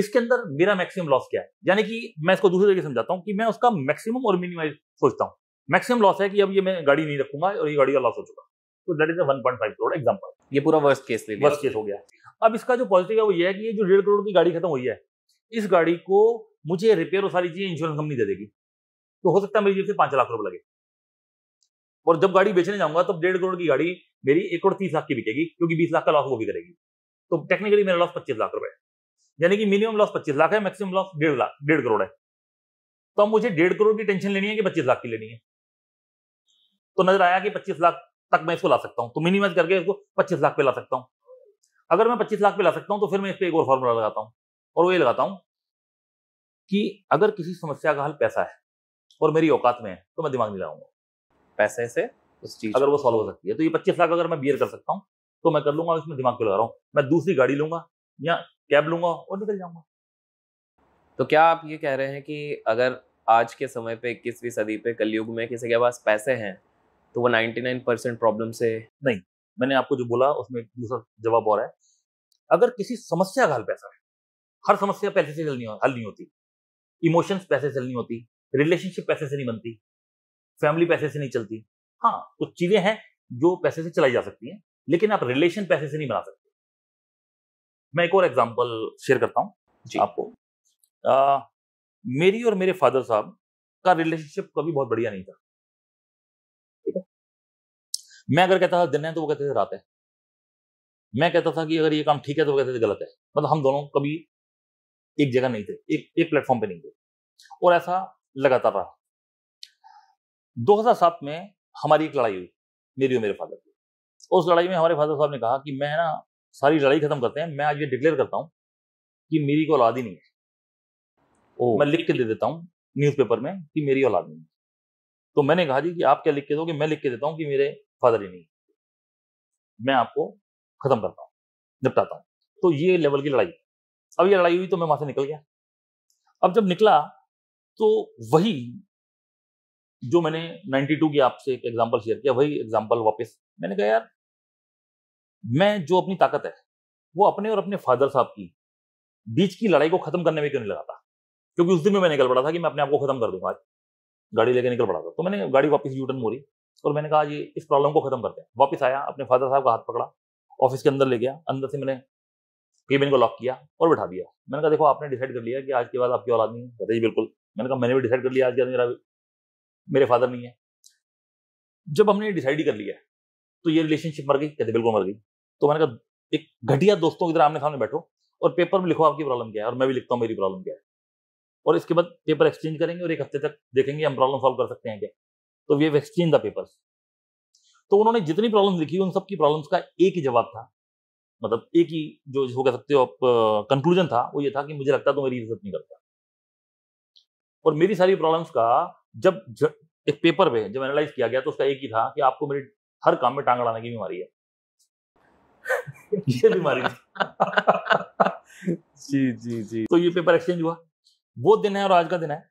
इसके अंदर मेरा मैक्सिमम लॉस क्या है यानी कि मैं इसको दूसरे तरीके समझाता हूँ कि मैं उसका मैक्सिमम और मिनिमाइज सोचता हूँ मैक्सिमम लॉस है कि अब ये मैं गाड़ी नहीं रखूंगा और ये गाड़ी का लॉस हो चुका तो that is one point five crore example ये पूरा वर्स्ट केस वर्स्ट केस हो गया अब इसका जो पॉजिटिव है वो ये है कि ये जो डेढ़ करोड़ की गाड़ी खत्म हुई है इस गाड़ी को मुझे रिपेयर और सारी चीजें इंश्योरेंस कंपनी दे देगी तो हो सकता है मेरी जेब से पांच लाख रुपए लगे और जब गाड़ी बेचने जाऊंगा तब तो डेढ़ करोड़ की गाड़ी मेरी एक करोड़ तीस लाख की बिकेगी क्योंकि बीस लाख का लॉस वो भी करेगी तो टेक्निकली मेरा लॉस पच्चीस लाख रुपए यानी कि मिनिमम लॉस पच्चीस लाख है मैक्सिमम लॉस डेढ़ लाख डेढ़ करोड़ है तो अब मुझे डेढ़ करोड़ की टेंशन लेनी है कि पच्चीस लाख की लेनी है तो नजर आया कि पच्चीस लाख तक मैं इसको ला सकता हूँ तो मिनिमाइज करके इसको पच्चीस लाख पे ला सकता हूँ अगर मैं पच्चीस लाख पे ला सकता हूँ तो फिर मैं इस पर एक और फॉर्मूला लगाता हूँ और वो ये लगाता हूं कि अगर किसी समस्या का हल पैसा है और मेरी औकात में है तो मैं दिमाग नहीं लगाऊंगा पैसे से उस चीज अगर वो सॉल्व हो सकती है तो ये पच्चीस लाख अगर मैं बियर कर सकता हूँ तो मैं कर लूंगा इसमें दिमाग क्यों लगा रहा हूँ मैं दूसरी गाड़ी लूंगा या कैब लूंगा और निकल जाऊंगा तो क्या आप ये कह रहे हैं कि अगर आज के समय पे इक्कीसवीं सदी पे कलयुग में किसी के पास पैसे हैं तो वो 99 परसेंट प्रॉब्लम से नहीं मैंने आपको जो बोला उसमें दूसरा जवाब और है अगर किसी समस्या का हल पैसा है हर समस्या पैसे से जल्दी हल नहीं होती इमोशंस पैसे से नहीं होती रिलेशनशिप पैसे से नहीं बनती फैमिली पैसे से नहीं चलती हाँ कुछ चीजें हैं जो पैसे से चलाई जा सकती हैं लेकिन आप रिलेशन पैसे से नहीं बना सकते मैं एक और एग्जाम्पल शेयर करता हूँ आपको आ, मेरी और मेरे फादर साहब का रिलेशनशिप कभी बहुत बढ़िया नहीं था ठीक है मैं अगर कहता था दिन है तो वो कहते थे रात है मैं कहता था कि अगर ये काम ठीक है तो वो कहते थे गलत है मतलब हम दोनों कभी एक जगह नहीं थे एक एक प्लेटफॉर्म पे नहीं थे और ऐसा लगातार रहा 2007 में हमारी एक लड़ाई हुई मेरी और मेरे फादर की उस लड़ाई में हमारे फादर साहब ने कहा कि मैं ना सारी लड़ाई खत्म करते हैं मैं आज ये डिक्लेयर करता हूँ कि मेरी को औलाद ही नहीं है मैं लिख के दे देता हूँ न्यूज़पेपर में कि मेरी औलाद नहीं है तो मैंने कहा जी कि आप क्या लिख के दोगे मैं लिख के देता हूँ कि मेरे फादर ही नहीं मैं आपको खत्म करता हूँ निपटाता हूँ तो ये लेवल की लड़ाई अब ये लड़ाई हुई तो मैं वहां से निकल गया अब जब निकला तो वही जो मैंने 92 की आपसे एक एग्जांपल शेयर किया वही एग्जांपल वापस मैंने कहा यार मैं जो अपनी ताकत है वो अपने और अपने फादर साहब की बीच की लड़ाई को खत्म करने में क्यों नहीं लगाता क्योंकि उस दिन में मैं निकल पड़ा था कि मैं अपने आप को खत्म कर दूंगा आज गाड़ी लेकर निकल पड़ा था तो मैंने गाड़ी वापस यूटर्न मोरी और मैंने कहा ये इस प्रॉब्लम को खत्म करते हैं वापस आया अपने फादर साहब का हाथ पकड़ा ऑफिस के अंदर ले गया अंदर से मैंने फिर मैंने लॉक किया और बैठा दिया मैंने कहा देखो आपने डिसाइड कर लिया कि आज के बाद आपकी औलाद नहीं है जी बिल्कुल मैंने कहा मैंने भी डिसाइड कर लिया आज के बाद मेरा मेरे फादर नहीं है जब हमने डिसाइड ही कर लिया तो ये रिलेशनशिप मर गई कहते बिल्कुल मर गई तो मैंने कहा एक घटिया दोस्तों की तरह आमने सामने बैठो और पेपर में लिखो आपकी प्रॉब्लम क्या है और मैं भी लिखता हूँ मेरी प्रॉब्लम क्या है और इसके बाद पेपर एक्सचेंज करेंगे और एक हफ्ते तक देखेंगे हम प्रॉब्लम सॉल्व कर सकते हैं क्या तो वी एक्सचेंज द पेपर्स तो उन्होंने जितनी प्रॉब्लम लिखी उन सबकी प्रॉब्लम्स का एक ही जवाब था मतलब एक ही जो हो कह सकते हो आप कंक्लूजन था वो ये था कि मुझे लगता तो मेरी इज्जत नहीं करता और मेरी सारी प्रॉब्लम्स का जब ज, एक पेपर पे जब एनालाइज किया गया तो उसका एक ही था कि आपको मेरे हर काम में टांग अड़ाने की बीमारी है ये बीमारी थी जी जी जी तो ये पेपर एक्सचेंज हुआ वो दिन है और आज का दिन है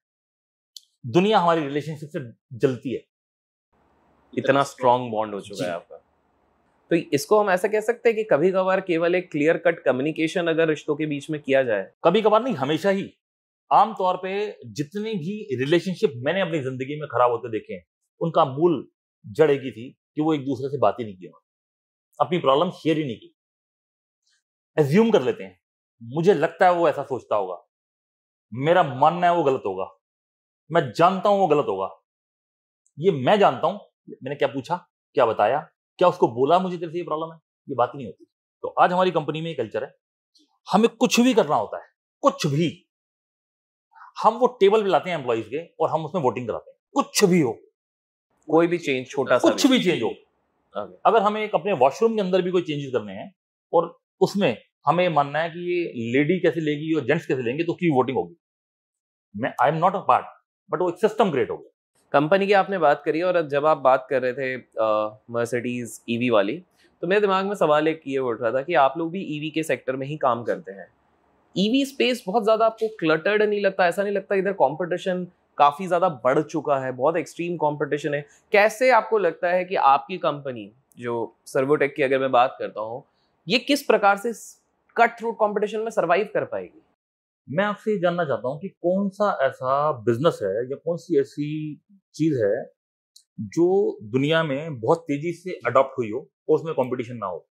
दुनिया हमारी रिलेशनशिप से जलती है इतना स्ट्रॉन्ग बॉन्ड हो चुका है आपका तो इसको हम ऐसा कह सकते हैं कि कभी कभार केवल एक क्लियर कट कम्युनिकेशन अगर रिश्तों के बीच में किया जाए कभी कभार नहीं हमेशा ही आमतौर पे जितनी भी रिलेशनशिप मैंने अपनी जिंदगी में खराब होते देखे हैं उनका मूल जड़ेगी थी कि वो एक दूसरे से बात ही नहीं की अपनी प्रॉब्लम शेयर ही नहीं की एज्यूम कर लेते हैं मुझे लगता है वो ऐसा सोचता होगा मेरा मानना है वो गलत होगा मैं जानता हूं वो गलत होगा ये मैं जानता हूं मैंने क्या पूछा क्या बताया क्या उसको बोला मुझे तेरे से ये प्रॉब्लम है ये बात नहीं होती तो आज हमारी कंपनी में ये कल्चर है हमें कुछ भी करना होता है कुछ भी हम वो टेबल पे लाते हैं एम्प्लॉयज के और हम उसमें वोटिंग कराते हैं कुछ भी हो कोई भी चेंज छोटा कुछ भी चेंज हो अगर हमें एक अपने वॉशरूम के अंदर भी कोई चेंजेस करने हैं और उसमें हमें मानना है कि ये लेडी कैसे लेगी और जेंट्स कैसे लेंगे तो उसकी वोटिंग होगी मैं I am not a part but वो एक सिस्टम क्रिएट हो गया कंपनी की आपने बात करी और जब आप बात कर रहे थे मर्सिडीज ईवी e वाली तो मेरे दिमाग में सवाल एक ये उठ रहा था कि आप लोग भी ईवी e के सेक्टर में ही काम करते हैं ईवी e स्पेस बहुत ज़्यादा आपको क्लटर्ड नहीं लगता ऐसा नहीं लगता इधर कॉम्पिटिशन काफ़ी ज़्यादा बढ़ चुका है बहुत एक्सट्रीम कॉम्पिटिशन है कैसे आपको लगता है कि आपकी कंपनी जो सर्वोटेक की अगर मैं बात करता हूँ ये किस प्रकार से कट थ्रू कॉम्पिटिशन में सर्वाइव कर पाएगी मैं आपसे ये जानना चाहता हूँ कि कौन सा ऐसा बिजनेस है या कौन सी ऐसी चीज है जो दुनिया में बहुत तेजी से अडॉप्ट हुई हो और उसमें कंपटीशन ना हो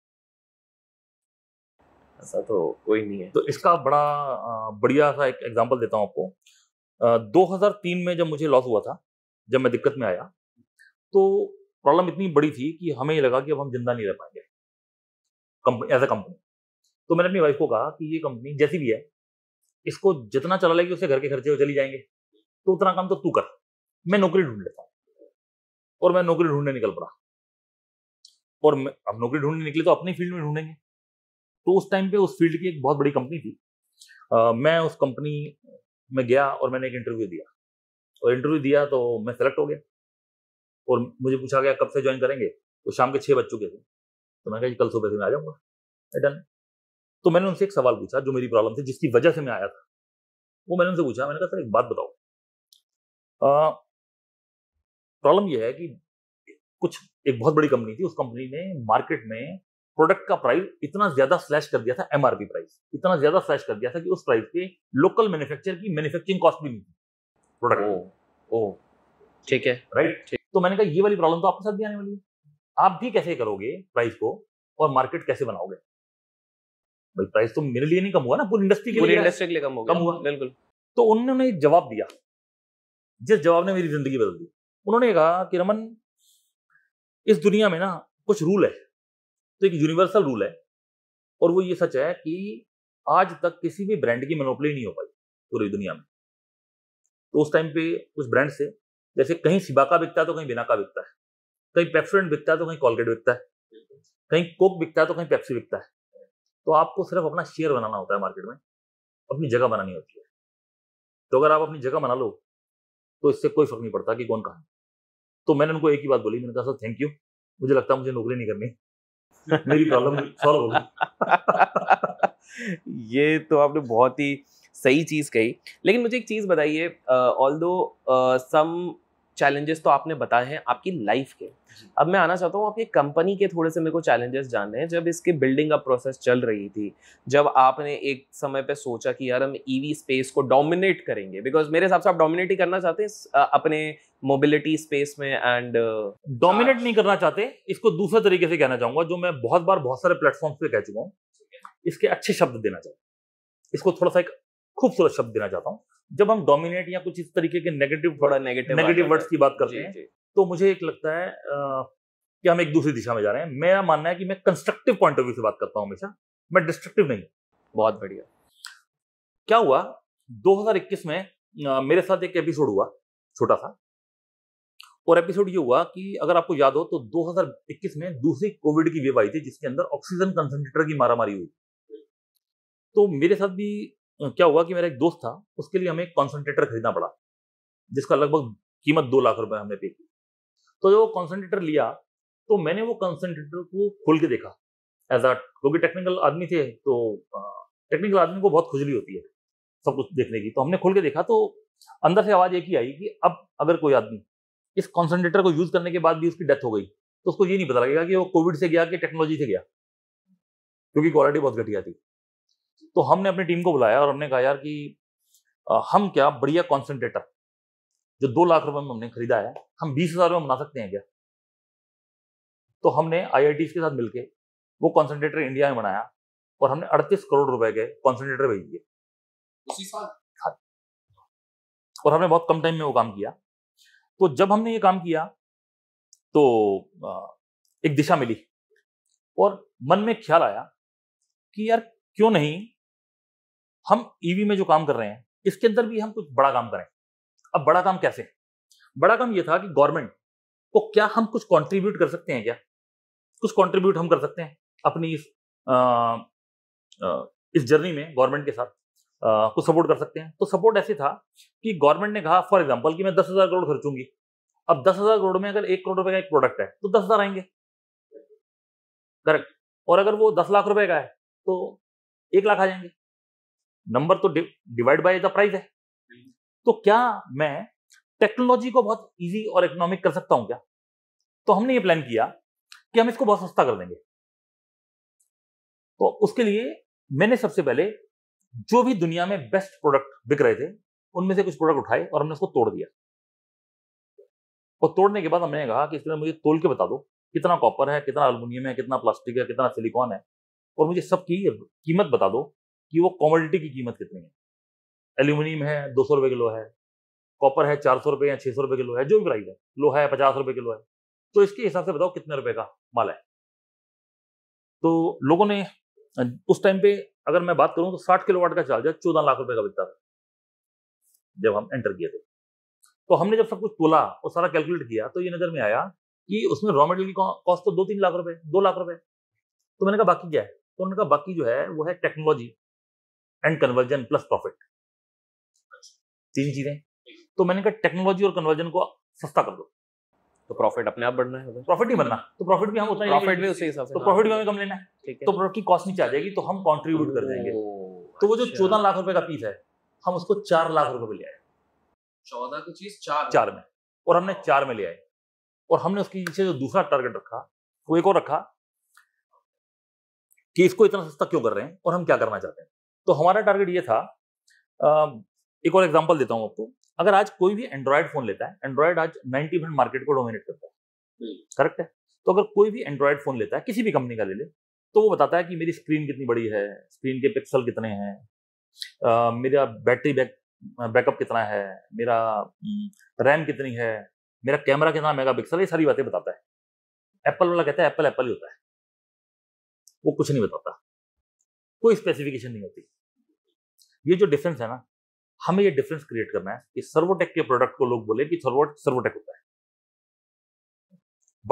ऐसा तो कोई नहीं है तो इसका बड़ा बढ़िया सा एक एग्जांपल देता हूँ आपको 2003 में जब मुझे लॉस हुआ था जब मैं दिक्कत में आया तो प्रॉब्लम इतनी बड़ी थी कि हमें ये लगा कि अब हम जिंदा नहीं रह पाएंगे कंपनी एज अ कंपनी तो मैंने अपनी वाइफ को कहा कि ये कंपनी जैसी भी है इसको जितना चला लेगी उससे घर के खर्चे चली जाएंगे तो उतना काम तो तू कर मैं नौकरी ढूंढ लेता हूँ और मैं नौकरी ढूंढने निकल पड़ा और अब नौकरी ढूंढने निकले तो अपनी फील्ड में ढूंढेंगे तो उस टाइम पे उस फील्ड की एक बहुत बड़ी कंपनी थी आ, मैं उस कंपनी में गया और मैंने एक इंटरव्यू दिया और इंटरव्यू दिया तो मैं सेलेक्ट हो गया और मुझे पूछा गया कब से ज्वाइन करेंगे तो शाम के छः बज चुके थे तो मैं कहा कल सुबह से मैं आ जाऊँगा डन तो मैंने उनसे एक सवाल पूछा जो मेरी प्रॉब्लम थी जिसकी वजह से मैं आया था वो मैंने उनसे पूछा मैंने कहा सर एक बात बताओ प्रॉब्लम यह है कि कुछ एक बहुत बड़ी कंपनी थी उस कंपनी ने मार्केट में प्रोडक्ट का प्राइस इतना ज्यादा स्लैश कर दिया था एमआरपी प्राइस इतना ज्यादा स्लैश कर दिया था कि उस प्राइस पे लोकल मैन्युफैक्चर की मैन्युफैक्चरिंग कॉस्ट भी नहीं थी प्रोडक्ट ओ ठीक है राइट ठीक तो मैंने कहा ये वाली प्रॉब्लम तो आपके साथ भी आने वाली है आप भी कैसे करोगे प्राइस को और मार्केट कैसे बनाओगे भाई प्राइस तो मेरे लिए नहीं कम हुआ ना पूरी इंडस्ट्री के लिए इंडस्ट्री के लिए कम हुआ कम हुआ बिल्कुल तो उन्होंने जवाब दिया जिस जवाब ने मेरी जिंदगी बदल दी उन्होंने कहा कि रमन इस दुनिया में ना कुछ रूल है तो एक यूनिवर्सल रूल है और वो ये सच है कि आज तक किसी भी ब्रांड की मोनोपली नहीं हो पाई पूरी दुनिया में तो उस टाइम पे कुछ ब्रांड से जैसे कहीं सिबा का बिकता है तो कहीं बिना का बिकता है कहीं पेप्सोडेंट बिकता है तो कहीं कॉलगेट बिकता है कहीं कोक बिकता है तो कहीं पेप्सी बिकता है तो आपको सिर्फ अपना शेयर बनाना होता है मार्केट में अपनी जगह बनानी होती है तो अगर आप अपनी जगह बना लो तो इससे कोई फर्क नहीं पड़ता कि कौन कहाँ तो मैंने उनको एक ही बात बोली मैंने कहा सर थैंक यू मुझे लगता है मुझे नौकरी नहीं करनी मेरी प्रॉब्लम सॉल्व होगी <laughs> ये तो आपने बहुत ही सही चीज़ कही लेकिन मुझे एक चीज़ बताइए ऑल दो सम चैलेंजेस तो आपने बताए हैं आपकी लाइफ के अब मैं आना चाहता हूँ आपकी कंपनी के थोड़े से मेरे को चैलेंजेस जानने हैं जब इसकी बिल्डिंग अप प्रोसेस चल रही थी जब आपने एक समय पे सोचा कि यार हम ईवी e स्पेस को डोमिनेट करेंगे बिकॉज मेरे हिसाब से आप डोमिनेट ही करना चाहते हैं अपने मोबिलिटी स्पेस में एंड डोमिनेट हाँ। नहीं करना चाहते इसको दूसरे तरीके से कहना चाहूंगा जो मैं बहुत बार बहुत सारे प्लेटफॉर्म पे कह चुका हूँ इसके अच्छे शब्द देना चाहता हूँ इसको थोड़ा सा एक खूबसूरत शब्द देना चाहता हूँ जब हम डोमिनेट या कुछ इस तरीके के नेगेटिव थोड़ा नेगेटिव नेगेटिव वर्ड्स की बात करते हैं तो मुझे एक लगता है कि हम एक दूसरी दिशा में जा रहे हैं मेरा मानना है कि मैं कंस्ट्रक्टिव पॉइंट ऑफ व्यू से बात करता हूं हमेशा मैं डिस्ट्रक्टिव नहीं बहुत बढ़िया क्या हुआ 2021 में मेरे साथ एक एपिसोड हुआ छोटा सा और एपिसोड ये हुआ कि अगर आपको याद हो तो 2021 में दूसरी कोविड की वेव आई थी जिसके अंदर ऑक्सीजन कंसंट्रेटर की मारामारी हुई तो मेरे साथ भी क्या हुआ कि मेरा एक दोस्त था उसके लिए हमें एक कॉन्सेंट्रेटर खरीदना पड़ा जिसका लगभग कीमत दो लाख रुपए हमने पे की तो जब वो कॉन्सेंट्रेटर लिया तो मैंने वो कॉन्सेंट्रेटर को खोल के देखा एज अ क्योंकि टेक्निकल आदमी थे तो टेक्निकल आदमी को बहुत खुजली होती है सब कुछ देखने की तो हमने खोल के देखा तो अंदर से आवाज़ एक ही आई कि अब अगर कोई आदमी इस कॉन्सेंट्रेटर को यूज़ करने के बाद भी उसकी डेथ हो गई तो उसको ये नहीं पता लगेगा कि वो कोविड से गया कि टेक्नोलॉजी से गया क्योंकि क्वालिटी बहुत घटिया थी तो हमने अपनी टीम को बुलाया और हमने कहा यार कि हम क्या बढ़िया कॉन्सेंट्रेटर जो दो लाख रुपए में हमने खरीदा है हम बीस हजार में बना सकते हैं क्या तो हमने आई के साथ मिलकर वो कॉन्सेंट्रेटर इंडिया में बनाया और हमने अड़तीस करोड़ रुपए के कॉन्सेंट्रेटर भेज दिए हाँ। और हमने बहुत कम टाइम में वो काम किया तो जब हमने ये काम किया तो एक दिशा मिली और मन में ख्याल आया कि यार क्यों नहीं हम ईवी e में जो काम कर रहे हैं इसके अंदर भी हम कुछ बड़ा काम करें अब बड़ा काम कैसे बड़ा काम यह था कि गवर्नमेंट को क्या हम कुछ कंट्रीब्यूट कर सकते हैं क्या कुछ कंट्रीब्यूट हम कर सकते हैं अपनी इस आ, आ, इस जर्नी में गवर्नमेंट के साथ आ, कुछ सपोर्ट कर सकते हैं तो सपोर्ट ऐसे था कि गवर्नमेंट ने कहा फॉर एग्जाम्पल कि मैं दस हज़ार करोड़ खर्चूंगी अब दस हज़ार करोड़ में अगर एक करोड़ रुपए का एक प्रोडक्ट है तो दस हज़ार आएंगे करेक्ट और अगर वो दस लाख रुपए का है तो एक लाख आ जाएंगे नंबर तो डिवाइड बाय द प्राइस है तो क्या मैं टेक्नोलॉजी को बहुत इजी और इकोनॉमिक कर सकता हूं क्या तो हमने ये प्लान किया कि हम इसको बहुत सस्ता कर देंगे तो उसके लिए मैंने सबसे पहले जो भी दुनिया में बेस्ट प्रोडक्ट बिक रहे थे उनमें से कुछ प्रोडक्ट उठाए और हमने उसको तोड़ दिया और तोड़ने के बाद हमने कहा कि इसमें मुझे तोल के बता दो कितना कॉपर है कितना अल्मोनियम है कितना प्लास्टिक है कितना सिलिकॉन है और मुझे सबकी कीमत बता दो कि वो कॉमोडिटी की कीमत कितनी है एल्यूमिनियम है दो सौ रुपये किलो है कॉपर है चार सौ रुपये या छः सौ रुपये किलो है जो भी प्राइस है लोहा है पचास रुपये किलो है तो इसके हिसाब से बताओ कितने रुपए का माल है तो लोगों ने उस टाइम पे अगर मैं बात करूं तो साठ किलो वाट का चार्जर चौदह लाख रुपए का बिकता था जब हम एंटर किए थे तो हमने जब सब कुछ तोला और सारा कैलकुलेट किया तो ये नजर में आया कि उसमें रॉ मेटेरियल की कॉस्ट तो दो तीन लाख रुपए दो लाख रुपए तो मैंने कहा बाकी क्या है तो उन्होंने कहा बाकी जो है वो है technology and conversion plus profit तीन चीजें तो मैंने कहा टेक्नोलॉजी और कन्वर्जन को सस्ता कर दो तो प्रॉफिट अपने आप बढ़ना है प्रॉफिट ही बढ़ना तो प्रॉफिट भी हम उतना प्रॉफिट भी उसी हिसाब से तो प्रॉफिट हाँ। भी हमें कम लेना है तो प्रोडक्ट की कॉस्ट नीचे आ जाएगी तो हम कॉन्ट्रीब्यूट कर देंगे तो वो जो अच्छा। चौदह लाख रुपए का पीस है हम उसको चार लाख रुपए में ले आए चौदह की चीज चार चार में और हमने चार में ले आए और हमने उसके पीछे जो दूसरा टारगेट रखा वो एक और रखा कि इसको इतना सस्ता क्यों कर रहे हैं और हम क्या करना चाहते हैं तो हमारा टारगेट ये था एक और एग्जाम्पल देता हूँ आपको अगर आज कोई भी एंड्रॉयड फोन लेता है एंड्रॉयड आज नाइनटी परसेंट मार्केट को डोमिनेट करता है करेक्ट है तो अगर कोई भी एंड्रॉयड फोन लेता है किसी भी कंपनी का ले ले तो वो बताता है कि मेरी स्क्रीन कितनी बड़ी है स्क्रीन के पिक्सल कितने हैं मेरा बैटरी बैक बैकअप कितना है मेरा रैम कितनी है मेरा कैमरा कितना मेगा पिक्सल ये सारी बातें बताता है एप्पल वाला कहता है एप्पल एप्पल ही होता है वो कुछ नहीं बताता कोई स्पेसिफिकेशन नहीं होती ये जो डिफरेंस है ना हमें ये डिफरेंस क्रिएट करना है कि सर्वोटेक के प्रोडक्ट को लोग बोले कि सर्वोटेक सर्वोटेक होता है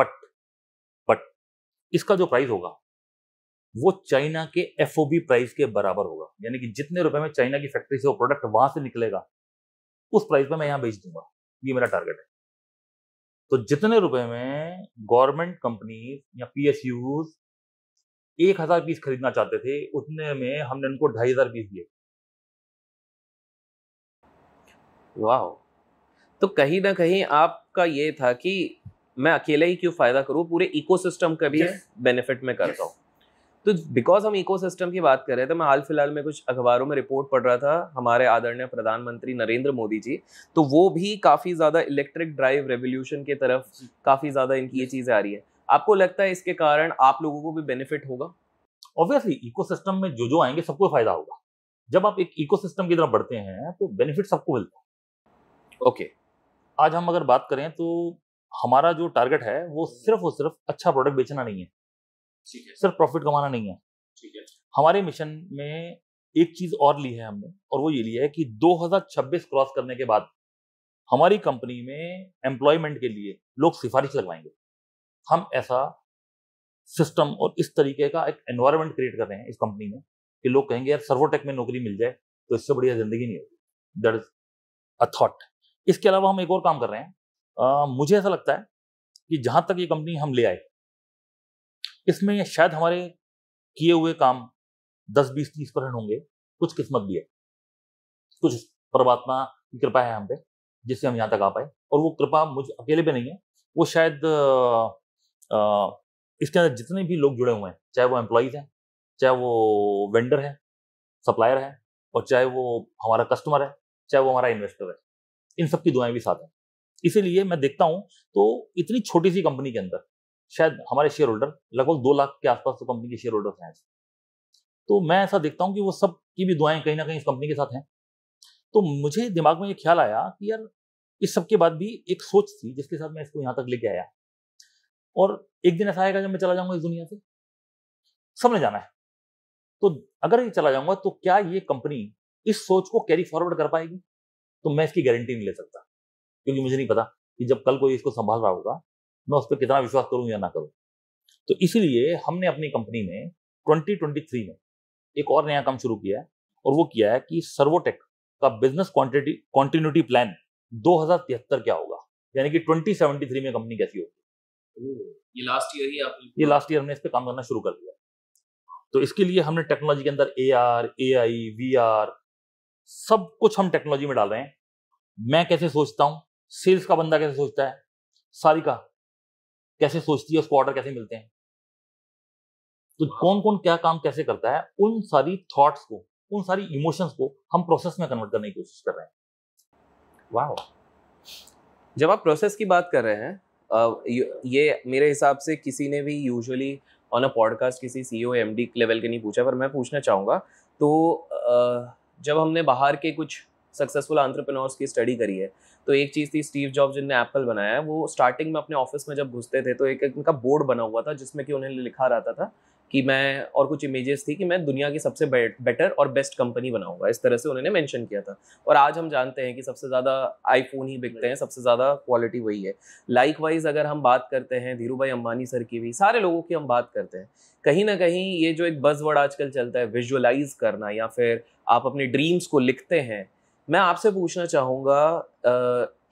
बट बट इसका जो प्राइस होगा वो चाइना के एफ प्राइस के बराबर होगा यानी कि जितने रुपए में चाइना की फैक्ट्री से वो प्रोडक्ट वहां से निकलेगा उस प्राइस पर मैं यहां बेच दूंगा ये मेरा टारगेट है तो जितने रुपए में गवर्नमेंट कंपनी या पीएसयूज एक हजार पीस खरीदना चाहते थे उतने में हमने उनको ढाई हजार पीस दिए वाह तो कहीं ना कहीं आपका ये था कि मैं अकेले ही क्यों फायदा करूं पूरे इकोसिस्टम का भी बेनिफिट में करता हूँ तो बिकॉज हम इकोसिस्टम की बात कर रहे थे तो मैं हाल फिलहाल में कुछ अखबारों में रिपोर्ट पढ़ रहा था हमारे आदरणीय प्रधानमंत्री नरेंद्र मोदी जी तो वो भी काफ़ी ज़्यादा इलेक्ट्रिक ड्राइव रेवोल्यूशन के तरफ काफ़ी ज़्यादा इनकी ये चीज़ें आ रही है आपको लगता है इसके कारण आप लोगों को भी बेनिफिट होगा ऑब्वियसली इकोसिस्टम में जो जो आएंगे सबको फायदा होगा जब आप एक इकोसिस्टम की तरफ बढ़ते हैं तो बेनिफिट सबको मिलता है ओके आज हम अगर बात करें तो हमारा जो टारगेट है वो सिर्फ और सिर्फ अच्छा प्रोडक्ट बेचना नहीं है ठीक है सिर्फ प्रॉफिट कमाना नहीं है ठीक है हमारे मिशन में एक चीज और ली है हमने और वो ये लिया है कि 2026 क्रॉस करने के बाद हमारी कंपनी में एम्प्लॉयमेंट के लिए लोग सिफारिश लगवाएंगे हम ऐसा सिस्टम और इस तरीके का एक एनवायरमेंट क्रिएट कर रहे हैं इस कंपनी में कि लोग कहेंगे यार सर्वोटेक में नौकरी मिल जाए तो इससे बढ़िया जिंदगी नहीं होगी दैट इज अ थॉट इसके अलावा हम एक और काम कर रहे हैं आ, मुझे ऐसा लगता है कि जहां तक ये कंपनी हम ले आए इसमें शायद हमारे किए हुए काम दस बीस तीस परसेंट होंगे कुछ किस्मत भी है कुछ परमात्मा की कृपा है हम पे जिससे हम यहाँ तक आ पाए और वो कृपा मुझ अकेले पे नहीं है वो शायद इसके अंदर जितने भी लोग जुड़े हुए हैं चाहे वो एम्प्लॉज हैं चाहे वो वेंडर है सप्लायर है और चाहे वो हमारा कस्टमर है चाहे वो हमारा इन्वेस्टर है इन सब की दुआएं भी साथ हैं इसीलिए मैं देखता हूँ तो इतनी छोटी सी कंपनी के अंदर शायद हमारे शेयर होल्डर लगभग दो लाख के आसपास तो कंपनी के शेयर होल्डर हैं तो मैं ऐसा देखता हूँ कि वो सब की भी दुआएं कहीं ना कहीं इस कंपनी के साथ हैं तो मुझे दिमाग में ये ख्याल आया कि यार इस सब के बाद भी एक सोच थी जिसके साथ मैं इसको यहाँ तक लेके आया और एक दिन ऐसा आएगा जब मैं चला जाऊंगा इस दुनिया से सबने जाना है तो अगर ये चला जाऊंगा तो क्या ये कंपनी इस सोच को कैरी फॉरवर्ड कर पाएगी तो मैं इसकी गारंटी नहीं ले सकता क्योंकि मुझे नहीं पता कि जब कल कोई इसको संभाल रहा होगा मैं उस पर कितना विश्वास करूं या ना करूं तो इसीलिए हमने अपनी कंपनी में थ्री में एक और नया काम शुरू किया है और वो किया है कि सर्वोटेक का बिजनेस क्वान्टिटी कॉन्टिन्यूटी प्लान दो क्या होगा यानी कि ट्वेंटी में कंपनी कैसी होगी ये लास्ट ईयर ही आपने ये लास्ट ईयर हमने इस पर काम करना शुरू कर दिया तो इसके लिए हमने टेक्नोलॉजी के अंदर A R A I V R सब कुछ हम टेक्नोलॉजी में डाल रहे हैं मैं कैसे सोचता हूँ सेल्स का बंदा कैसे सोचता है सारी का कैसे सोचती है उसको ऑर्डर कैसे मिलते हैं तो कौन कौन क्या काम कैसे करता है उन सारी थॉट्स को उन सारी इमोशंस को हम प्रोसेस में कन्वर्ट करने की कोशिश कर रहे हैं वाह जब आप प्रोसेस की बात कर रहे हैं ये मेरे हिसाब से किसी ने भी यूजुअली ऑन अ पॉडकास्ट किसी C O M D level के नहीं पूछा पर मैं पूछना चाहूँगा तो जब हमने बाहर के कुछ सक्सेसफुल आंट्रप्रनोर्स की स्टडी करी है तो एक चीज़ थी स्टीव जॉब जिनने एप्पल बनाया है वो स्टार्टिंग में अपने ऑफिस में जब घुसते थे तो एक उनका बोर्ड बना हुआ था जिसमें कि उन्हें लिखा रहता था कि मैं और कुछ इमेजेस थी कि मैं दुनिया की सबसे बेटर और बेस्ट कंपनी बनाऊंगा इस तरह से उन्होंने मेंशन किया था और आज हम जानते हैं कि सबसे ज़्यादा आईफोन ही बिकते हैं सबसे ज़्यादा क्वालिटी वही है लाइक वाइज अगर हम बात करते हैं धीरू भाई अम्बानी सर की भी सारे लोगों की हम बात करते हैं कहीं ना कहीं ये जो एक बज वर्ड आजकल चलता है विजुअलाइज करना या फिर आप अपने ड्रीम्स को लिखते हैं मैं आपसे पूछना चाहूँगा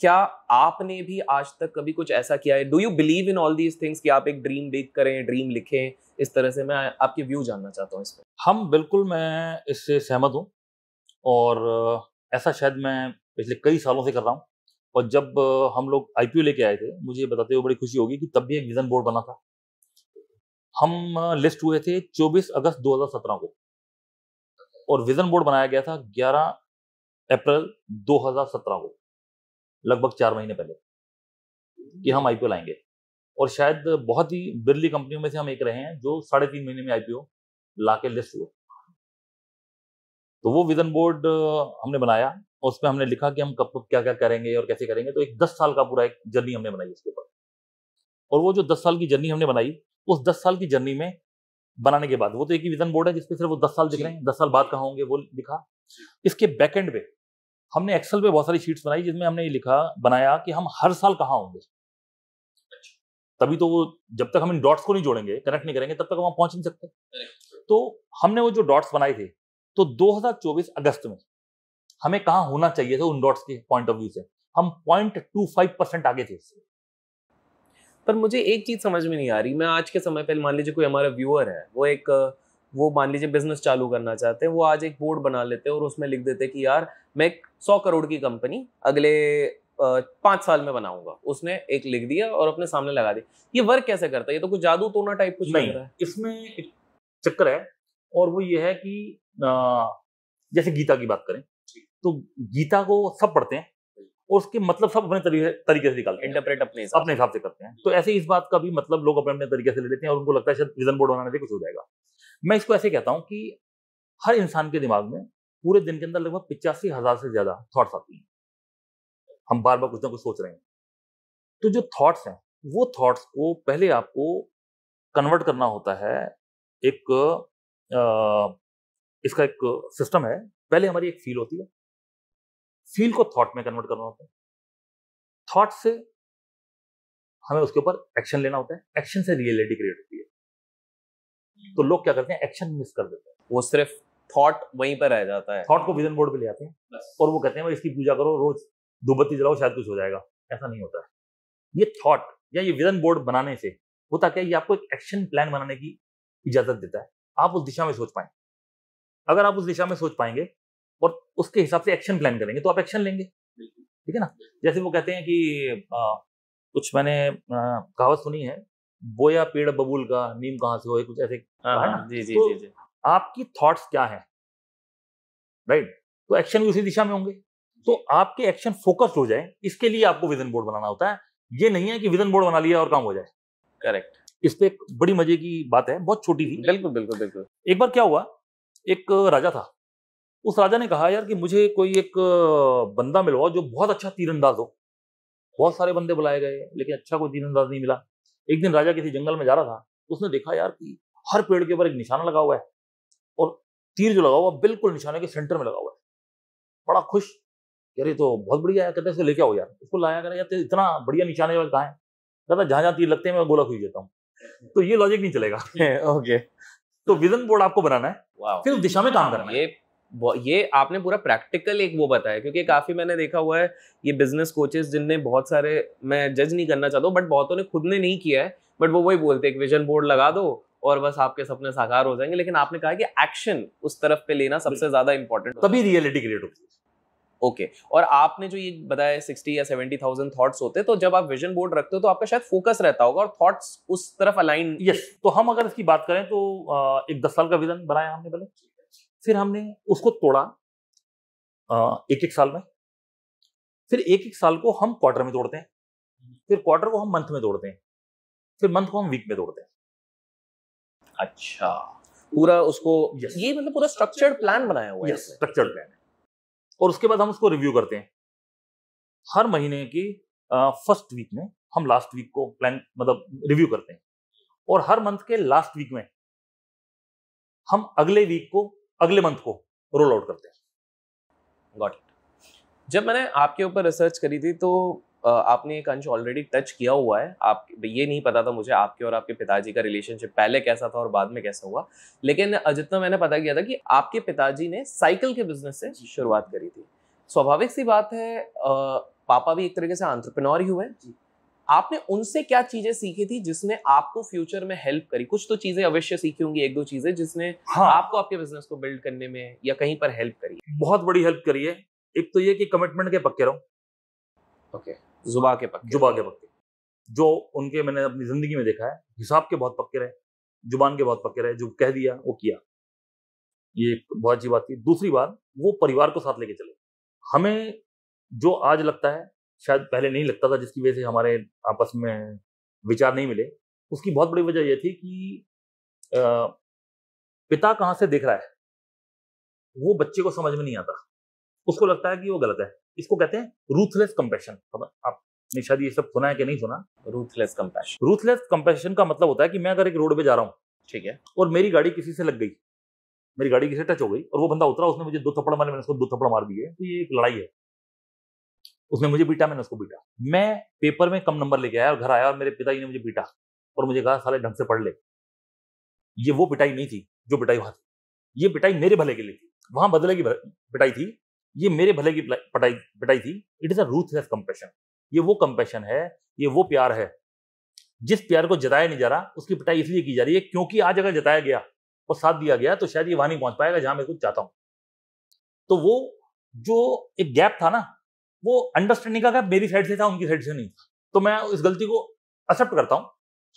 क्या आपने भी आज तक कभी कुछ ऐसा किया है do you believe in all these things कि आप एक ड्रीम बेक करें ड्रीम लिखें इस तरह से मैं आपके व्यू जानना चाहता हूँ इस पर हम बिल्कुल मैं इससे सहमत हूँ और ऐसा शायद मैं पिछले कई सालों से कर रहा हूँ और जब हम लोग आई लेके आए थे मुझे बताते हुए बड़ी खुशी होगी कि तब भी एक विजन बोर्ड बना था हम लिस्ट हुए थे 24 अगस्त 2017 को और विजन बोर्ड बनाया गया था 11 अप्रैल 2017 को लगभग चार महीने पहले कि हम आईपीओ हम्म। लाएंगे और शायद बहुत ही बिरली कंपनियों में से हम एक रहे हैं जो साढ़े तीन महीने में आईपीओ ला के लिस्ट हुए तो वो विजन बोर्ड हमने बनाया और उसमें हमने लिखा कि हम कब कब क्या क्या करेंगे और कैसे करेंगे तो एक दस साल का पूरा एक जर्नी हमने बनाई उसके ऊपर और वो जो दस साल की जर्नी हमने बनाई उस दस साल की जर्नी में बनाने के बाद वो तो एक ही विजन बोर्ड है जिसपे सिर्फ वो दस साल दिख रहे हैं दस साल बाद कहा होंगे वो लिखा इसके बैकेंड पे हमने एक्सेल पे बहुत सारी शीट्स बनाई जिसमें हमने ये लिखा बनाया कि हम हर साल कहाँ होंगे तभी तो वो जब तक हम इन डॉट्स को नहीं जोड़ेंगे कनेक्ट नहीं करेंगे तब तक वहां पहुंच नहीं सकते तो हमने वो जो डॉट्स बनाए थे तो 2024 अगस्त में हमें कहाँ होना चाहिए था उन डॉट्स के पॉइंट ऑफ व्यू से हम पॉइंट टू फाइव परसेंट आगे थे इससे पर मुझे एक चीज समझ में नहीं आ रही मैं आज के समय पर मान लीजिए कोई हमारा व्यूअर है वो एक uh, वो मान लीजिए बिजनेस चालू करना चाहते हैं वो आज एक बोर्ड बना लेते हैं और उसमें लिख देते हैं कि यार मैं एक सौ करोड़ की कंपनी अगले पांच साल में बनाऊंगा उसने एक लिख दिया और अपने सामने लगा दिया ये वर्क कैसे करता है ये तो कुछ जादू टोना टाइप कुछ नहीं है इसमें एक चक्कर है और वो ये है कि जैसे गीता की बात करें तो गीता को सब पढ़ते हैं और उसके मतलब सब अपने तरीके से निकालते हैं इंटरप्रेट अपने अपने हिसाब से करते हैं तो ऐसे इस बात का भी मतलब लोग अपने अपने तरीके से ले लेते हैं और उनको लगता है शायद विजन बोर्ड बनाने से कुछ हो जाएगा मैं इसको ऐसे कहता हूँ कि हर इंसान के दिमाग में पूरे दिन के अंदर लगभग पिचासी हजार से ज्यादा थॉट्स आती हैं हम बार बार कुछ ना कुछ सोच रहे हैं तो जो थॉट्स हैं वो थॉट्स को पहले आपको कन्वर्ट करना होता है एक आ, इसका एक सिस्टम है पहले हमारी एक फील होती है फील को थॉट में कन्वर्ट करना होता है थॉट से हमें उसके ऊपर एक्शन लेना होता है एक्शन से रियलिटी क्रिएट होती है तो लोग क्या करते हैं एक्शन मिस कर देते हैं वो सिर्फ थॉट वहीं पर रह जाता है थॉट को विजन बोर्ड पे ले आते हैं और वो कहते हैं भाई इसकी पूजा करो रोज धूपबत्ती जलाओ शायद कुछ हो जाएगा ऐसा नहीं होता है ये थॉट या ये विजन बोर्ड बनाने से होता क्या ये आपको एक एक्शन प्लान बनाने की इजाजत देता है आप उस दिशा में सोच पाए अगर आप उस दिशा में सोच पाएंगे और उसके हिसाब से एक्शन प्लान करेंगे तो आप एक्शन लेंगे ठीक है ना जैसे वो कहते हैं कि आ, कुछ मैंने कहावत सुनी है बोया पेड़ बबूल का नीम कहाँ से हो कुछ ऐसे हाँ, हाँ, जी तो जी जी आपकी थॉट्स क्या है राइट तो एक्शन भी उसी दिशा में होंगे तो आपके एक्शन फोकस्ड हो जाए इसके लिए आपको विजन बोर्ड बनाना होता है ये नहीं है कि विजन बोर्ड बना लिया और काम हो जाए करेक्ट इस पर बड़ी मजे की बात है बहुत छोटी थी बिल्कुल बिल्कुल बिल्कुल एक बार क्या हुआ एक राजा था उस राजा ने कहा यार कि मुझे कोई एक बंदा मिलवाओ जो बहुत अच्छा तीरंदाज हो बहुत सारे बंदे बुलाए गए लेकिन अच्छा कोई तीरंदाज नहीं मिला एक दिन राजा किसी जंगल में जा रहा था तो उसने देखा यार कि हर पेड़ के ऊपर एक निशाना लगा हुआ है और तीर जो लगा हुआ बिल्कुल निशाने के सेंटर में लगा हुआ है बड़ा खुश यार ये तो बहुत बढ़िया है कहते हैं इसको लेके आओ यार उसको लाया करें यार इतना बढ़िया निशाने वाले कहाँ है कहता जहां जहां तीर लगते हैं मैं गोला खींच देता हूँ तो ये लॉजिक नहीं चलेगा ओके <laughs> तो विजन बोर्ड आपको बनाना है फिर दिशा में काम करना है ये ये आपने पूरा प्रैक्टिकल एक वो बताया क्योंकि काफ़ी मैंने देखा हुआ है ये बिजनेस कोचेस जिनने बहुत सारे मैं जज नहीं करना चाहता हूँ बट बहुतों ने खुद ने नहीं किया है बट वो वही बोलते हैं विजन बोर्ड लगा दो और बस आपके सपने साकार हो जाएंगे लेकिन आपने कहा कि एक्शन उस तरफ पे लेना सबसे ज्यादा इंपॉर्टेंट तभी रियलिटी क्रिएट होती है ओके okay. और आपने जो ये बताया सिक्सटी या सेवेंटी थाउजेंड थॉट्स होते तो जब आप विजन बोर्ड रखते हो तो आपका शायद फोकस रहता होगा और थॉट्स उस तरफ अलाइन यस yes. तो हम अगर इसकी बात करें तो एक दस साल का विजन बनाया हमने पहले फिर हमने उसको तोड़ा एक एक साल में फिर एक एक साल को हम क्वार्टर में तोड़ते हैं फिर क्वार्टर को हम मंथ में तोड़ते हैं फिर मंथ को हम वीक में तोड़ते हैं अच्छा पूरा उसको yes. ये मतलब पूरा स्ट्रक्चर्ड प्लान बनाया हुआ है स्ट्रक्चर्ड प्लान है और उसके बाद हम उसको रिव्यू करते हैं हर महीने की फर्स्ट वीक में हम लास्ट वीक को प्लान मतलब रिव्यू करते हैं और हर मंथ के लास्ट वीक में हम अगले वीक को अगले मंथ को रोल आउट करते हैं गॉट इट जब मैंने आपके ऊपर रिसर्च करी थी तो आपने एक अंश ऑलरेडी टच किया हुआ है आप ये नहीं पता था मुझे आपके और आपके पिताजी का रिलेशनशिप पहले कैसा था और बाद में कैसा हुआ लेकिन जितना मैंने पता किया था कि आपके पिताजी ने साइकिल के बिजनेस से शुरुआत करी थी स्वाभाविक सी बात है पापा भी एक तरीके से आंट्रप्रनोर ही हुए आपने उनसे क्या चीजें सीखी थी जिसने आपको फ्यूचर में हेल्प करी कुछ तो चीजें अवश्य सीखी होंगी एक दो चीजें जिसने हाँ। आपको आपके बिजनेस को बिल्ड करने में या कहीं पर हेल्प करी बहुत बड़ी हेल्प करी है एक तो ये कि कमिटमेंट के पक्के रहो ओके जुबा के पक्के जुबा के पक्के जो उनके मैंने अपनी जिंदगी में देखा है हिसाब के बहुत पक्के रहे जुबान के बहुत पक्के रहे जो कह दिया वो किया ये बहुत अच्छी बात थी दूसरी बात वो परिवार को साथ लेके चले हमें जो आज लगता है शायद पहले नहीं लगता था जिसकी वजह से हमारे आपस में विचार नहीं मिले उसकी बहुत बड़ी वजह यह थी कि आ, पिता कहाँ से देख रहा है वो बच्चे को समझ में नहीं आता उसको लगता है कि वो गलत है इसको कहते हैं रूथलेस कंपेशन आपने शायद ये सब सुना है कि नहीं सुना रूथलेस कंपेशन रूथलेस कंपेशन का मतलब होता है कि मैं अगर एक रोड पे जा रहा हूँ ठीक है और मेरी गाड़ी किसी से लग गई मेरी गाड़ी किसी टच हो गई और वो बंदा उतरा उसने मुझे दो थप्पड़ मारे मैंने उसको दो थप्पड़ मार दिए तो ये एक लड़ाई है उसने मुझे बीटा मैंने उसको बीटा मैं पेपर में कम नंबर लेके आया और घर आया और मेरे पिताजी ने मुझे बीटा और मुझे कहा साले ढंग से पढ़ ले ये वो पिटाई नहीं थी जो पिटाई वहां थी ये पिटाई मेरे भले के लिए थी वहां बदले की पिटाई थी ये मेरे भले की पटाई पिटाई थी it is a ruthless compassion ये वो कंपेशन है ये वो प्यार है जिस प्यार को जताया नहीं जा रहा उसकी पिटाई इसलिए की जा रही है क्योंकि आज अगर जताया गया और साथ दिया गया तो शायद ये वहां नहीं पहुंच पाएगा जहां मैं कुछ चाहता हूं तो वो जो एक गैप था ना वो अंडरस्टैंडिंग का मेरी साइड से था उनकी साइड से नहीं तो मैं इस गलती को एक्सेप्ट करता हूँ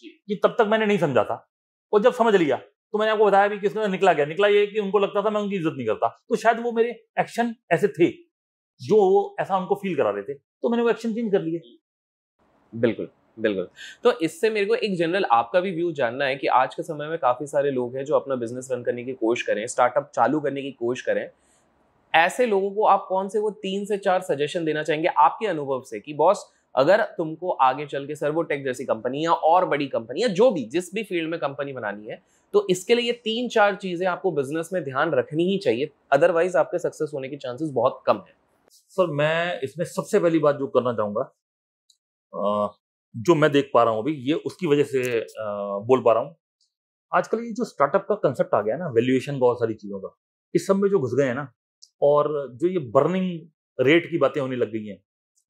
कि तब तक मैंने नहीं समझा था और जब समझ लिया तो मैंने आपको बताया भी कि उसमें निकला गया निकला ये कि उनको लगता था मैं उनकी इज्जत नहीं करता तो शायद वो मेरे एक्शन ऐसे थे जो वो ऐसा उनको फील करा रहे थे तो मैंने वो एक्शन चेंज कर लिए बिल्कुल बिल्कुल तो इससे मेरे को एक जनरल आपका भी व्यू जानना है कि आज के समय में काफ़ी सारे लोग हैं जो अपना बिजनेस रन करने की कोशिश करें स्टार्टअप चालू करने की कोशिश करें ऐसे लोगों को आप कौन से वो तीन से चार सजेशन देना चाहेंगे आपके अनुभव से कि बॉस अगर तुमको आगे चल के सर्वोटेक जैसी कंपनियां और बड़ी कंपनियां जो भी जिस भी फील्ड में कंपनी बनानी है तो इसके लिए ये तीन चार चीजें आपको बिजनेस में ध्यान रखनी ही चाहिए अदरवाइज आपके सक्सेस होने के चांसेस बहुत कम है सर मैं इसमें सबसे पहली बात जो करना चाहूंगा जो मैं देख पा रहा हूँ अभी ये उसकी वजह से बोल पा रहा हूँ आजकल ये जो स्टार्टअप का कंसेप्ट आ गया ना वैल्यूएशन बहुत सारी चीज़ों का इस सब में जो घुस गए हैं ना और जो ये बर्निंग रेट की बातें होने लग गई हैं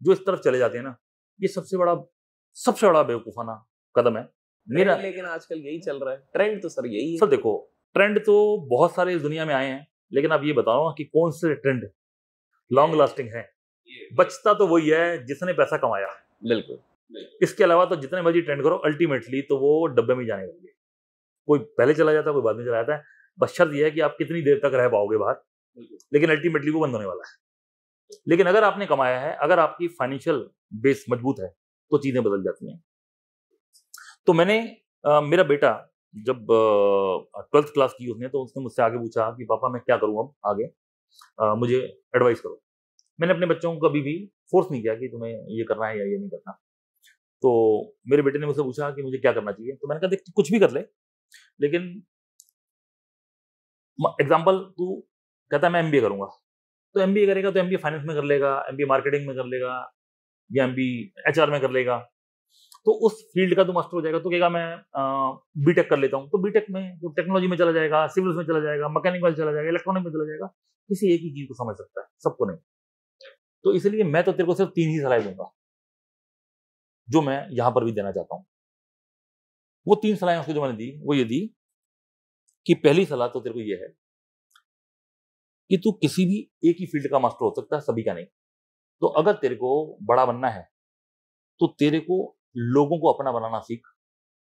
जो इस तरफ चले जाते हैं ना ये सबसे बड़ा सबसे बड़ा बेवकूफाना कदम है मेरा लेकिन आजकल यही चल रहा है ट्रेंड तो सर यही है सर देखो ट्रेंड तो बहुत सारे इस दुनिया में आए हैं लेकिन आप ये बताओ कि कौन से ट्रेंड लॉन्ग लास्टिंग है बचता तो वही है जिसने पैसा कमाया बिल्कुल इसके अलावा तो जितने मर्जी ट्रेंड करो अल्टीमेटली तो वो डब्बे में जाने लगे कोई पहले चला जाता है कोई बाद में चला जाता है बस शर्त यह है कि आप कितनी देर तक रह पाओगे बाहर लेकिन अल्टीमेटली वो बंद होने वाला है लेकिन अगर आपने कमाया है अगर आपकी फाइनेंशियल बेस मजबूत है तो चीजें बदल जाती हैं तो मैंने आ, मेरा बेटा जब ट्वेल्थ क्लास की उसने तो उसने मुझसे आगे पूछा कि पापा मैं क्या करूं अब आगे आ, मुझे एडवाइस करो मैंने अपने बच्चों को कभी भी फोर्स नहीं किया कि तुम्हें ये करना है या ये नहीं करना तो मेरे बेटे ने मुझसे पूछा कि मुझे क्या करना चाहिए तो मैंने कहा देख कुछ भी कर ले लेकिन एग्जाम्पल तू कहता मैं एम बी करूंगा तो एम बी करेगा तो एम बी फाइनेंस में कर लेगा एम बी मार्केटिंग में कर लेगा या एम बी एच आर में कर लेगा तो उस फील्ड का तो मास्टर हो जाएगा तो कहेगा मैं बी टेक कर लेता हूँ तो बी टेक में जो टेक्नोलॉजी में चला जाएगा सिविल्स में चला जाएगा मैकेनिक में चला जाएगा इलेक्ट्रॉनिक में चला जाएगा किसी एक ही चीज को समझ सकता है सबको नहीं तो इसलिए मैं तो तेरे को सिर्फ तीन ही सलाह दूंगा जो मैं यहां पर भी देना चाहता हूँ वो तीन सलाहें उसको जो मैंने दी वो ये दी कि पहली सलाह तो तेरे को ये है कि तू किसी भी एक ही फील्ड का मास्टर हो सकता है सभी का नहीं तो अगर तेरे को बड़ा बनना है तो तेरे को लोगों को अपना बनाना सीख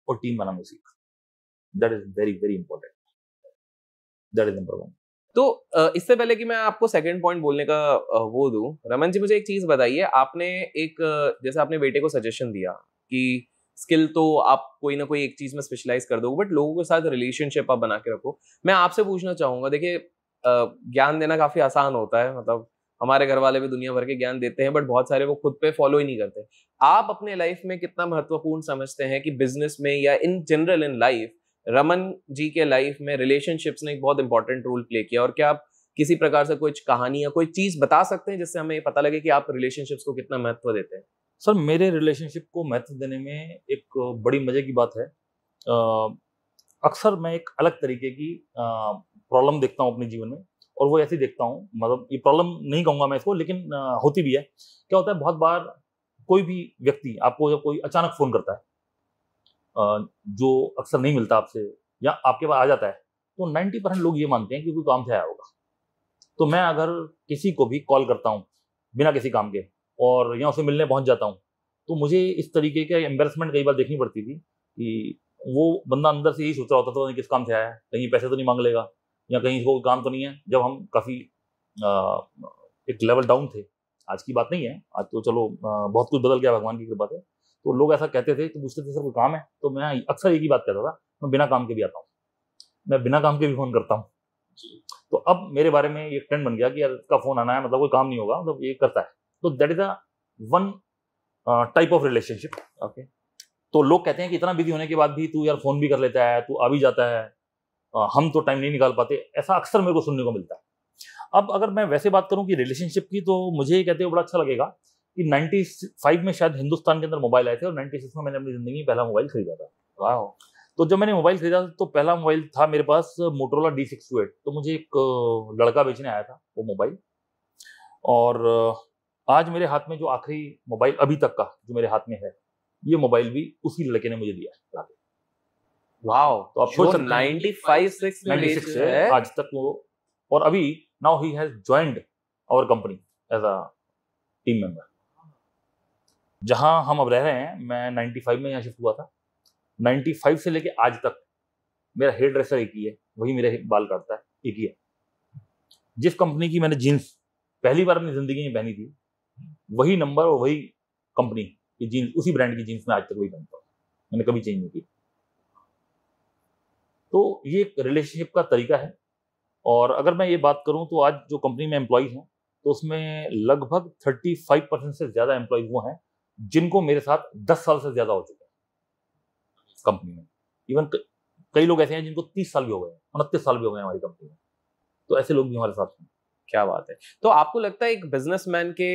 और टीम बनाना सीख that is very very important that is number one तो इससे पहले कि मैं आपको सेकंड पॉइंट बोलने का वो दूं रमन जी मुझे एक चीज़ बताइए आपने एक जैसे आपने बेटे को सजेशन दिया कि स्किल तो आप कोई ना कोई एक चीज़ में स्पेशलाइज कर दो बट लोगों के साथ रिलेशनशिप आप बना के रखो मैं आपसे पूछना चाहूंगा देखिए ज्ञान देना काफी आसान होता है मतलब हमारे घर वाले भी दुनिया भर के ज्ञान देते हैं बट बहुत सारे वो खुद पे फॉलो ही नहीं करते आप अपने लाइफ में कितना महत्वपूर्ण समझते हैं कि बिजनेस में या in general in life Raman ji के लाइफ में रिलेशनशिप्स ने एक बहुत इंपॉर्टेंट रोल प्ले किया और क्या आप किसी प्रकार से कुछ कहानी या कोई चीज बता सकते हैं जिससे हमें पता लगे कि आप रिलेशनशिप्स को कितना महत्व देते हैं सर मेरे रिलेशनशिप को महत्व देने में एक बड़ी मजे की बात है अक्सर मैं एक अलग तरीके की प्रॉब्लम देखता हूँ अपने जीवन में और वो ऐसे देखता हूँ मतलब ये प्रॉब्लम नहीं कहूँगा मैं इसको लेकिन होती भी है क्या होता है बहुत बार कोई भी व्यक्ति आपको जब कोई अचानक फ़ोन करता है जो अक्सर नहीं मिलता आपसे या आपके पास आ जाता है तो नाइन्टी परसेंट लोग ये मानते हैं कि कोई काम से आया होगा तो मैं अगर किसी को भी कॉल करता हूँ बिना किसी काम के और या उसे मिलने पहुँच जाता हूँ तो मुझे इस तरीके के एम्बेसमेंट कई बार देखनी पड़ती थी कि वो बंदा अंदर से यही सोच रहा होता था तो किस काम से आया है कहीं पैसे तो नहीं मांग लेगा या कहीं इसको काम तो नहीं है जब हम काफ़ी एक लेवल डाउन थे आज की बात नहीं है आज तो चलो बहुत कुछ बदल गया भगवान की कृपा से तो लोग ऐसा कहते थे तो पूछते थे सर कोई काम है तो मैं अक्सर एक ही बात कहता था मैं बिना काम के भी आता हूँ मैं बिना काम के भी फ़ोन करता हूँ तो अब मेरे बारे में ये ट्रेंड बन गया कि यार इसका फ़ोन आना है मतलब कोई काम नहीं होगा मतलब ये करता है तो that is a one type of relationship okay तो लोग कहते हैं कि इतना बिजी होने के बाद भी तू यार फ़ोन भी कर लेता है तू आ भी जाता है हम तो टाइम नहीं निकाल पाते ऐसा अक्सर मेरे को सुनने को मिलता है अब अगर मैं वैसे बात करूं कि रिलेशनशिप की तो मुझे ये कहते हुए बड़ा अच्छा लगेगा कि 95 में शायद हिंदुस्तान के अंदर मोबाइल आए थे और 96 में मैंने अपनी ज़िंदगी में पहला मोबाइल खरीदा था वाह तो जब मैंने मोबाइल खरीदा था तो पहला मोबाइल था मेरे पास Motorola D six two eight तो मुझे एक लड़का बेचने आया था वो मोबाइल और आज मेरे हाथ में जो आखिरी मोबाइल अभी तक का जो मेरे हाथ में है ये मोबाइल भी उसी लड़के ने मुझे दिया है वाओ तो 95 96 है आज तक वो और अभी now he has joined our company as a team member जहां हम अब रह रहे हैं मैं 95 में यहाँ शिफ्ट हुआ था 95 से लेके आज तक मेरा हेयर ड्रेसर एक ही है वही मेरे बाल काटता है एक ही है जिस कंपनी की मैंने जीन्स पहली बार अपनी जिंदगी में पहनी थी वही नंबर और वही कंपनी की जीन्स उसी ब्रांड की जीन्स में आज तक वही पहनता हूँ मैंने कभी चेंज नहीं किया तो ये एक रिलेशनशिप का तरीका है और अगर मैं ये बात करूँ तो आज जो कंपनी में एम्प्लॉयज़ हैं तो उसमें लगभग थर्टी फाइव परसेंट से ज़्यादा एम्प्लॉय वो हैं जिनको मेरे साथ दस साल से ज़्यादा हो चुका है कंपनी में इवन कई लोग ऐसे हैं जिनको तीस साल भी हो गए हैं उनतीस साल भी हो गए हमारी कंपनी में तो ऐसे लोग भी हमारे साथ हैं क्या बात है तो आपको लगता है एक बिजनेसमैन के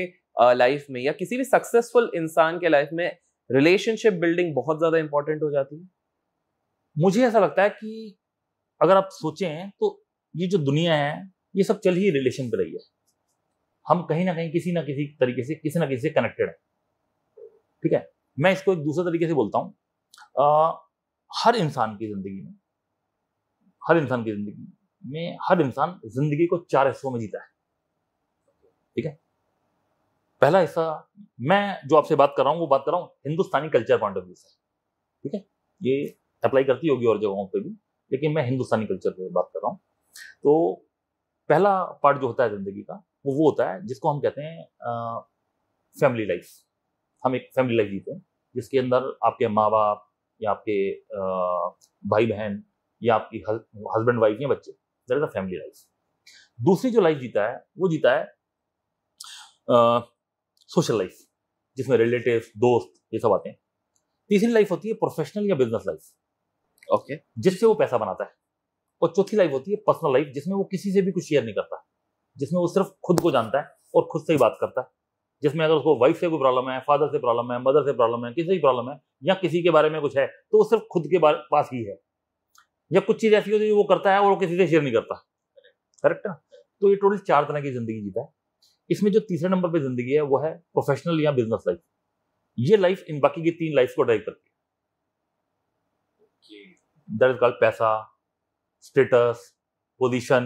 लाइफ में या किसी भी सक्सेसफुल इंसान के लाइफ में रिलेशनशिप बिल्डिंग बहुत ज़्यादा इंपॉर्टेंट हो जाती है मुझे ऐसा लगता है कि अगर आप सोचें तो ये जो दुनिया है ये सब चल ही रिलेशन पे रही है हम कहीं ना कहीं किसी ना किसी तरीके से किसी ना किसी से कनेक्टेड है ठीक है मैं इसको एक दूसरे तरीके से बोलता हूँ हर इंसान की जिंदगी में हर इंसान की जिंदगी में हर इंसान जिंदगी को चार हिस्सों में जीता है ठीक है पहला हिस्सा मैं जो आपसे बात कर रहा हूँ वो बात कर रहा हूँ Hindustani culture point of view से ठीक है ये अप्लाई करती होगी और जगहों पर भी लेकिन मैं हिंदुस्तानी कल्चर पर बात कर रहा हूँ तो पहला पार्ट जो होता है ज़िंदगी का वो वो होता है जिसको हम कहते हैं फैमिली लाइफ हम एक फैमिली लाइफ जीते हैं जिसके अंदर आपके माँ बाप या आपके भाई बहन या आपकी हस्बैंड वाइफ या बच्चे there is a family life दूसरी जो लाइफ जीता है वो जीता है सोशल लाइफ जिसमें रिलेटिव दोस्त ये सब आते हैं तीसरी लाइफ होती है प्रोफेशनल या बिजनेस लाइफ ओके जिससे वो पैसा बनाता है और चौथी लाइफ होती है पर्सनल लाइफ जिसमें वो किसी से भी कुछ शेयर नहीं करता जिसमें वो सिर्फ खुद को जानता है और खुद से ही बात करता है जिसमें अगर उसको वाइफ से कोई प्रॉब्लम है फादर से प्रॉब्लम है मदर से प्रॉब्लम है किसी से प्रॉब्लम है या किसी के बारे में कुछ है तो वो सिर्फ खुद के पास ही है या कुछ चीज़ ऐसी होती है वो करता है और वो किसी से शेयर नहीं करता करेक्ट ना तो ये टोटल चार तरह की जिंदगी जीता है इसमें जो तीसरे नंबर पर जिंदगी है वो है प्रोफेशनल या बिजनेस लाइफ ये लाइफ इन बाकी की तीन लाइफ को ड्राइव करती है दैट इज कॉल्ड पैसा स्टेटस पोजीशन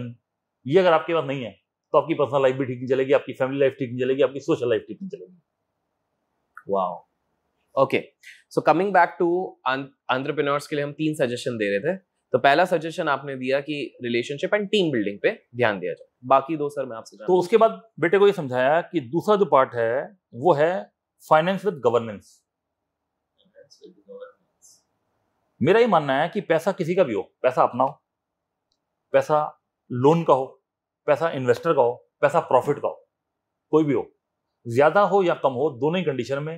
ये अगर आपके पास नहीं है तो आपकी पर्सनल लाइफ भी ठीक नहीं चलेगी आपकी फैमिली लाइफ ठीक नहीं चलेगी आपकी सोशल लाइफ ठीक नहीं चलेगी वाह okay so coming back to entrepreneurs के लिए हम तीन सजेशन दे रहे थे तो पहला सजेशन आपने दिया कि रिलेशनशिप एंड टीम बिल्डिंग पे ध्यान दिया जाए बाकी दो सर मैं आपसे तो उसके बाद बेटे को ये समझाया कि दूसरा जो पार्ट है वो है फाइनेंस विद गवर्नेंस मेरा ये मानना है कि पैसा किसी का भी हो पैसा अपना हो पैसा लोन का हो पैसा इन्वेस्टर का हो पैसा प्रॉफिट का हो कोई भी हो ज्यादा हो या कम हो दोनों ही कंडीशन में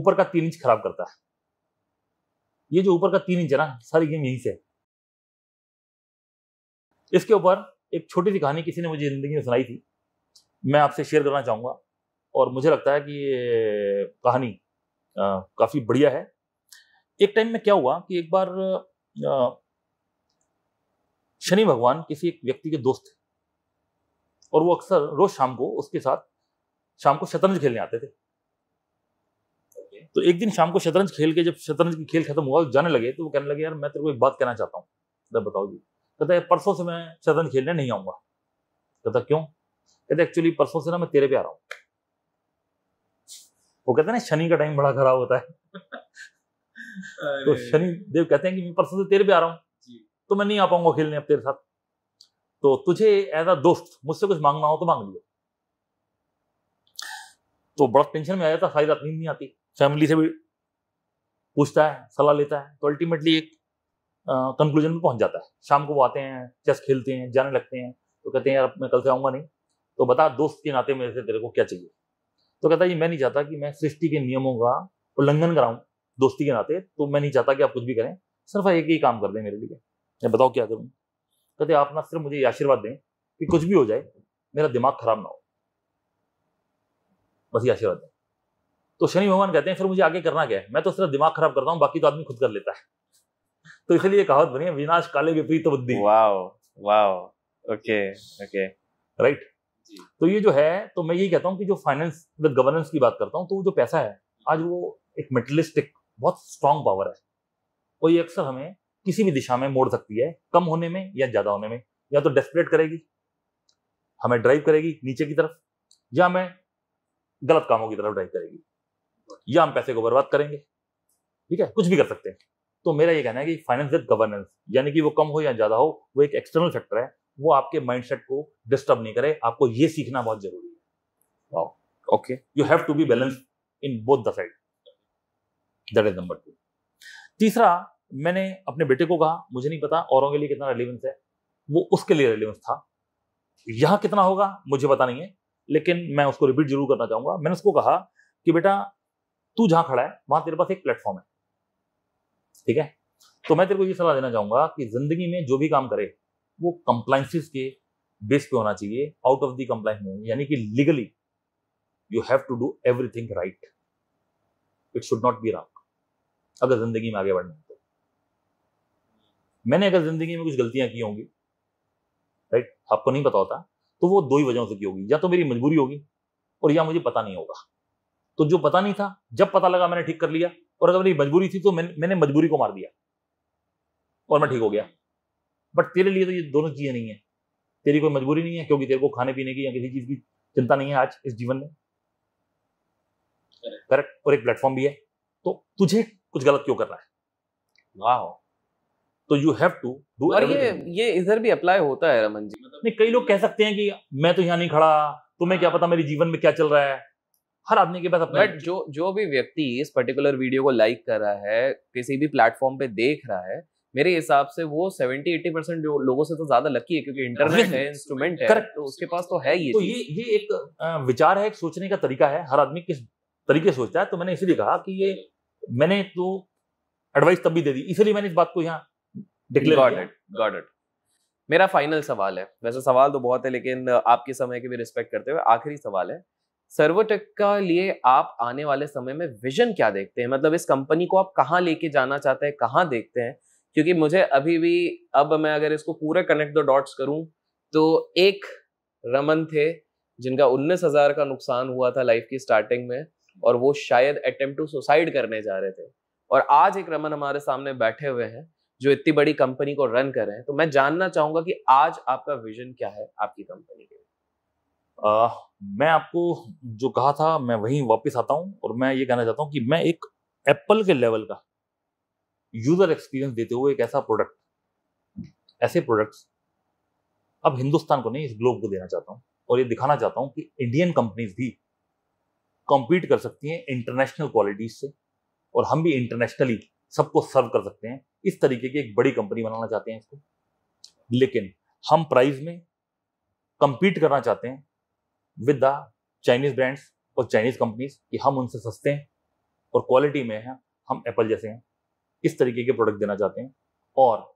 ऊपर का तीन इंच खराब करता है ये जो ऊपर का तीन इंच है ना सारी गेम यहीं से है इसके ऊपर एक छोटी सी कहानी किसी ने मुझे जिंदगी में सुनाई थी मैं आपसे शेयर करना चाहूँगा और मुझे लगता है कि ये कहानी काफ़ी बढ़िया है एक टाइम में क्या हुआ कि एक बार शनि भगवान किसी एक व्यक्ति के दोस्त थे और वो अक्सर रोज शाम को उसके साथ शाम को शतरंज खेलने आते थे तो एक दिन शाम को शतरंज खेल के जब शतरंज की खेल खत्म हुआ जाने लगे तो वो कहने लगे यार मैं तेरे को एक बात कहना चाहता हूँ बताओ जी कहता है परसों से मैं शतरंज खेलने नहीं आऊंगा कहता क्यों कहते एक्चुअली परसों से ना मैं तेरे पे आ रहा हूँ वो कहते ना शनि का टाइम बड़ा खराब होता है तो शनि देव कहते हैं कि मैं परसों से तेरे पे आ रहा हूँ तो मैं नहीं आ पाऊंगा खेलने अब तेरे साथ तो तुझे एज अ दोस्त मुझसे कुछ मांगना हो तो मांग लियो तो बड़ा टेंशन में आ जाता सारी रात नींद नहीं आती फैमिली से भी पूछता है सलाह लेता है तो अल्टीमेटली एक कंक्लूजन में पहुंच जाता है शाम को वो आते हैं चेस खेलते हैं जाने लगते हैं तो कहते हैं यार मैं कल से आऊंगा नहीं तो बता दोस्त के नाते मेरे से तेरे को क्या चाहिए तो कहता है ये मैं नहीं चाहता कि मैं सृष्टि के नियमों का उल्लंघन कराऊं दोस्ती के नाते तो मैं नहीं चाहता कि आप कुछ भी करें सिर्फ एक ही काम कर दें मेरे लिए मैं बताओ क्या करूँ कहते आप ना सिर्फ मुझे आशीर्वाद दें कि कुछ भी हो जाए मेरा दिमाग खराब ना हो बस ये आशीर्वाद दें तो शनि भगवान कहते हैं फिर मुझे आगे करना क्या है मैं तो सिर्फ दिमाग खराब करता हूँ बाकी तो आदमी खुद कर लेता है तो इसलिए कहावत बनी है विनाश काले विपरीत बुद्धि wow wow okay okay right तो ये जो है तो मैं यही कहता हूँ कि जो फाइनेंस विद गवर्नेंस की बात करता हूँ तो जो पैसा है आज वो एक मेटलिस्टिक बहुत स्ट्रांग पावर है और ये अक्सर हमें किसी भी दिशा में मोड़ सकती है कम होने में या ज़्यादा होने में या तो डेस्परेट करेगी हमें ड्राइव करेगी नीचे की तरफ या हमें गलत कामों की तरफ ड्राइव करेगी या हम पैसे को बर्बाद करेंगे ठीक है कुछ भी कर सकते हैं तो मेरा ये कहना है कि फाइनेंस विद गवर्नेंस यानी कि वो कम हो या ज़्यादा हो वो एक एक्सटर्नल फैक्टर है वो आपके माइंडसेट को डिस्टर्ब नहीं करे आपको ये सीखना बहुत जरूरी है okay you have to be balance in both the side that is number two तीसरा मैंने अपने बेटे को कहा मुझे नहीं पता औरों के लिए कितना रेलिवेंस है वो उसके लिए रेलिवेंस था यहां कितना होगा मुझे पता नहीं है लेकिन मैं उसको रिपीट जरूर करना चाहूंगा मैंने उसको कहा कि बेटा तू जहां खड़ा है वहां तेरे पास एक प्लेटफॉर्म है ठीक है तो मैं तेरे को ये सलाह देना चाहूंगा कि जिंदगी में जो भी काम करे वो कंप्लाइंसिस के बेस पे होना चाहिए आउट ऑफ दी कंप्लाइंस में यानी कि legally you have to do everything right it should not be wrong अगर तो जिंदगी में आगे बढ़ना है मैंने अगर जिंदगी में कुछ गलतियां की होंगी राइट आपको नहीं पता होता तो वो दो ही वजहों से की होगी या तो मेरी मजबूरी होगी और या मुझे पता नहीं होगा तो जो पता नहीं था जब पता लगा मैंने ठीक कर लिया और अगर मेरी मजबूरी थी तो मैं, मैंने मजबूरी को मार दिया और मैं ठीक हो गया बट तेरे लिए तो ये दोनों चीजें नहीं है तेरी कोई मजबूरी नहीं है क्योंकि तेरे को खाने पीने की या किसी चीज की चिंता नहीं है आज इस जीवन में करेक्ट और एक प्लेटफॉर्म भी है तो तुझे कुछ गलत क्यों कर रहा है वाह तो यू हैव टू डू और ये ये इधर भी अप्लाई होता है रमन जी मतलब नहीं कई लोग कह सकते हैं कि मैं तो यहाँ नहीं खड़ा तुम्हें क्या पता मेरे जीवन में क्या चल रहा है हर आदमी के पास अपना बट जो जो भी व्यक्ति इस पर्टिकुलर वीडियो को लाइक कर रहा है किसी भी प्लेटफॉर्म पे देख रहा है मेरे हिसाब से वो सेवेंटी 80 परसेंट जो लोगों से तो ज्यादा लकी है क्योंकि इंटरनेट है इंस्ट्रूमेंट है तो उसके पास तो है ये तो ये ये एक विचार है एक सोचने का तरीका है हर आदमी किस तरीके सोचता है तो मैंने इसलिए कहा कि ये मैंने तो एडवाइस तब भी दे दी इसलिए मैंने इस बात को यहाँ डिक्लेयर गॉट इट मेरा फाइनल सवाल है वैसे सवाल तो बहुत है लेकिन आपके समय के भी रिस्पेक्ट करते हुए आखिरी सवाल है सर्वोटेक का लिए आप आने वाले समय में विजन क्या देखते हैं मतलब इस कंपनी को आप कहाँ लेके जाना चाहते हैं कहाँ देखते हैं क्योंकि मुझे अभी भी अब मैं अगर इसको पूरा कनेक्ट द डॉट्स करूं तो एक रमन थे जिनका उन्नीस हजार का नुकसान हुआ था लाइफ की स्टार्टिंग में और वो शायद अटेम्प्ट टू सुसाइड करने जा रहे थे और आज एक रमन हमारे सामने बैठे हुए हैं जो इतनी बड़ी कंपनी को रन कर रहे हैं तो मैं जानना चाहूंगा कि आज आपका विजन क्या है आपकी कंपनी के आ, मैं आपको जो कहा था मैं वहीं वापस आता हूं और मैं ये कहना चाहता हूँ कि मैं एक एप्पल के लेवल का यूजर एक्सपीरियंस देते हुए एक ऐसा प्रोडक्ट ऐसे प्रोडक्ट्स अब हिंदुस्तान को नहीं इस ग्लोब को देना चाहता हूँ और ये दिखाना चाहता हूँ कि इंडियन कंपनीज भी कॉम्पीट कर सकती हैं इंटरनेशनल क्वालिटीज से और हम भी इंटरनेशनली सबको सर्व कर सकते हैं इस तरीके की एक बड़ी कंपनी बनाना चाहते हैं इसको लेकिन हम प्राइस में कंपीट करना चाहते हैं विद द चाइनीज ब्रांड्स और चाइनीज कंपनीज कि हम उनसे सस्ते हैं और क्वालिटी में हैं हम एप्पल जैसे हैं इस तरीके के प्रोडक्ट देना चाहते हैं और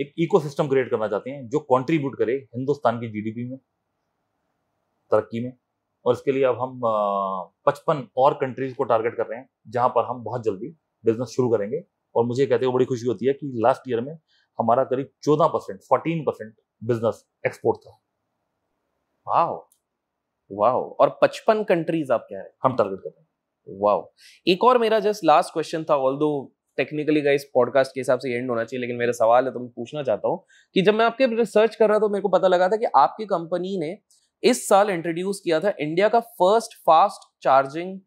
एक इकोसिस्टम क्रिएट करना चाहते हैं जो कंट्रीब्यूट करे हिंदुस्तान की जीडीपी में तरक्की में और इसके लिए अब हम पचपन और कंट्रीज को टारगेट कर रहे हैं जहां पर हम बहुत जल्दी बिजनेस शुरू करेंगे और मुझे कहते हुए बड़ी खुशी होती है कि लास्ट ईयर में हमारा करीब चौदह percent fourteen percent business export था वाओ वाओ और पचपन कंट्रीज आप कह रहे हैं हम टारगेट कर रहे हैं वाओ एक और मेरा जस्ट लास्ट क्वेश्चन था ऑल टेक्निकली का इस पॉडकास्ट के हिसाब से एंड होना चाहिए लेकिन मेरा सवाल है तो मैं पूछना चाहता हूँ कि जब मैं आपके रिसर्च कर रहा था तो मेरे को पता लगा था कि आपकी कंपनी ने इस साल इंट्रोड्यूस किया था इंडिया का first fast charging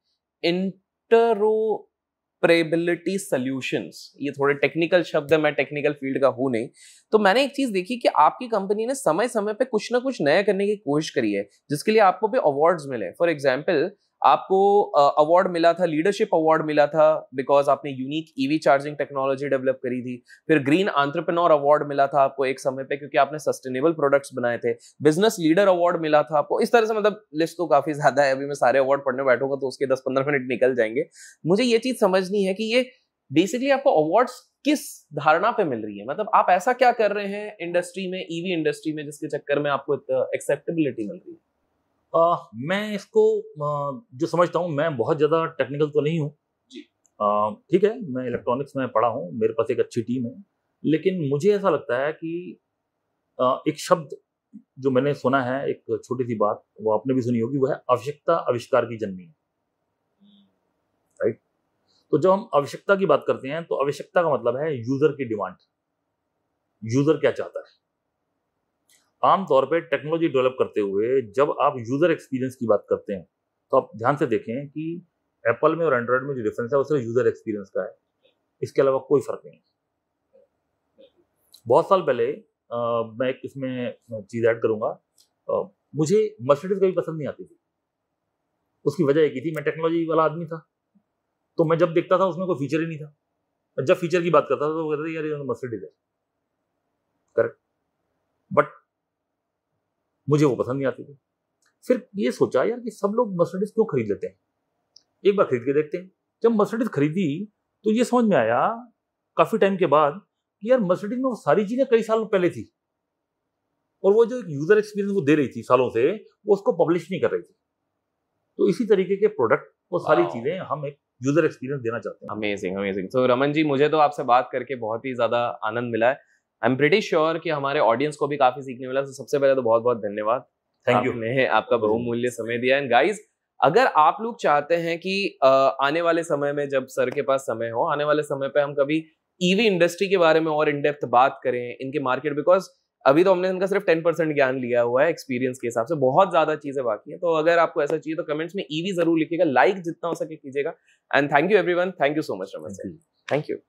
interoperability solutions ये थोड़े टेक्निकल शब्द है मैं टेक्निकल फील्ड का हूं नहीं तो मैंने एक चीज देखी कि आपकी कंपनी ने समय समय पे कुछ ना कुछ नया करने की कोशिश करी है जिसके लिए आपको भी अवार्ड्स मिले फॉर एग्जाम्पल आपको अवार्ड मिला था लीडरशिप अवार्ड मिला था बिकॉज आपने unique EV charging technology develop करी थी फिर ग्रीन आंट्रप्रनोर अवार्ड मिला था आपको एक समय पे क्योंकि आपने सस्टेनेबल प्रोडक्ट्स बनाए थे बिजनेस लीडर अवार्ड मिला था आपको इस तरह से मतलब लिस्ट तो काफी ज्यादा है अभी मैं सारे अवार्ड पढ़ने बैठूंगा तो उसके दस पंद्रह मिनट निकल जाएंगे मुझे ये चीज समझनी है कि ये बेसिकली आपको अवार्ड किस धारणा पे मिल रही है मतलब आप ऐसा क्या कर रहे हैं इंडस्ट्री में ईवी e इंडस्ट्री में जिसके चक्कर में आपको एक्सेप्टेबिलिटी मिल रही है आ, मैं इसको आ, जो समझता हूँ मैं बहुत ज़्यादा टेक्निकल तो नहीं हूँ ठीक है मैं इलेक्ट्रॉनिक्स में पढ़ा हूँ मेरे पास एक अच्छी टीम है लेकिन मुझे ऐसा लगता है कि आ, एक शब्द जो मैंने सुना है एक छोटी सी बात वो आपने भी सुनी होगी वो है आवश्यकता आविष्कार की जननी है राइट तो जब हम आवश्यकता की बात करते हैं तो आवश्यकता का मतलब है यूजर की डिमांड यूजर क्या चाहता है आमतौर पर टेक्नोलॉजी डेवलप करते हुए जब आप यूज़र एक्सपीरियंस की बात करते हैं तो आप ध्यान से देखें कि एप्पल में और एंड्रॉयड में जो डिफरेंस है वो सिर्फ यूज़र एक्सपीरियंस का है इसके अलावा कोई फ़र्क नहीं बहुत साल पहले आ, मैं एक इसमें चीज़ ऐड करूँगा मुझे मर्सिडीज़ कभी पसंद नहीं आती थी उसकी वजह एक ही थी मैं टेक्नोलॉजी वाला आदमी था तो मैं जब देखता था उसमें कोई फीचर ही नहीं था जब फीचर की बात करता था तो वो कहते थे यार मर्सिडीज़ तो है करेक्ट बट मुझे वो पसंद नहीं आती थी फिर ये सोचा यार कि सब लोग मर्सिडीज क्यों खरीद लेते हैं एक बार खरीद के देखते हैं जब मर्सिडीज खरीदी तो ये समझ में आया काफ़ी टाइम के बाद कि यार मर्सिडीज में वो सारी चीज़ें कई साल पहले थी और वो जो यूज़र एक्सपीरियंस वो दे रही थी सालों से वो उसको पब्लिश नहीं कर रही थी तो इसी तरीके के प्रोडक्ट वो सारी चीज़ें हम एक यूज़र एक्सपीरियंस देना चाहते हैं अमेजिंग अमेजिंग तो रमन जी मुझे तो आपसे बात करके बहुत ही ज़्यादा आनंद मिला है आई एम प्रेटी श्योर कि हमारे ऑडियंस को भी काफी सीखने मिला तो सबसे पहले तो बहुत बहुत धन्यवाद थैंक यू ने आपका बहुमूल्य समय दिया एंड गाइज अगर आप लोग चाहते हैं कि आने वाले समय में जब सर के पास समय हो आने वाले समय पर हम कभी ईवी e इंडस्ट्री के बारे में और इनडेप्थ बात करें इनके मार्केट बिकॉज अभी तो हमने इनका सिर्फ टेन परसेंट ज्ञान लिया हुआ है एक्सपीरियंस के हिसाब से बहुत ज्यादा चीजें बाकी हैं तो अगर आपको ऐसा चाहिए तो कमेंट्स में ईवी e जरूर लिखिएगा लाइक जितना हो सके कीजिएगा and thank you everyone thank you so much Raman thank you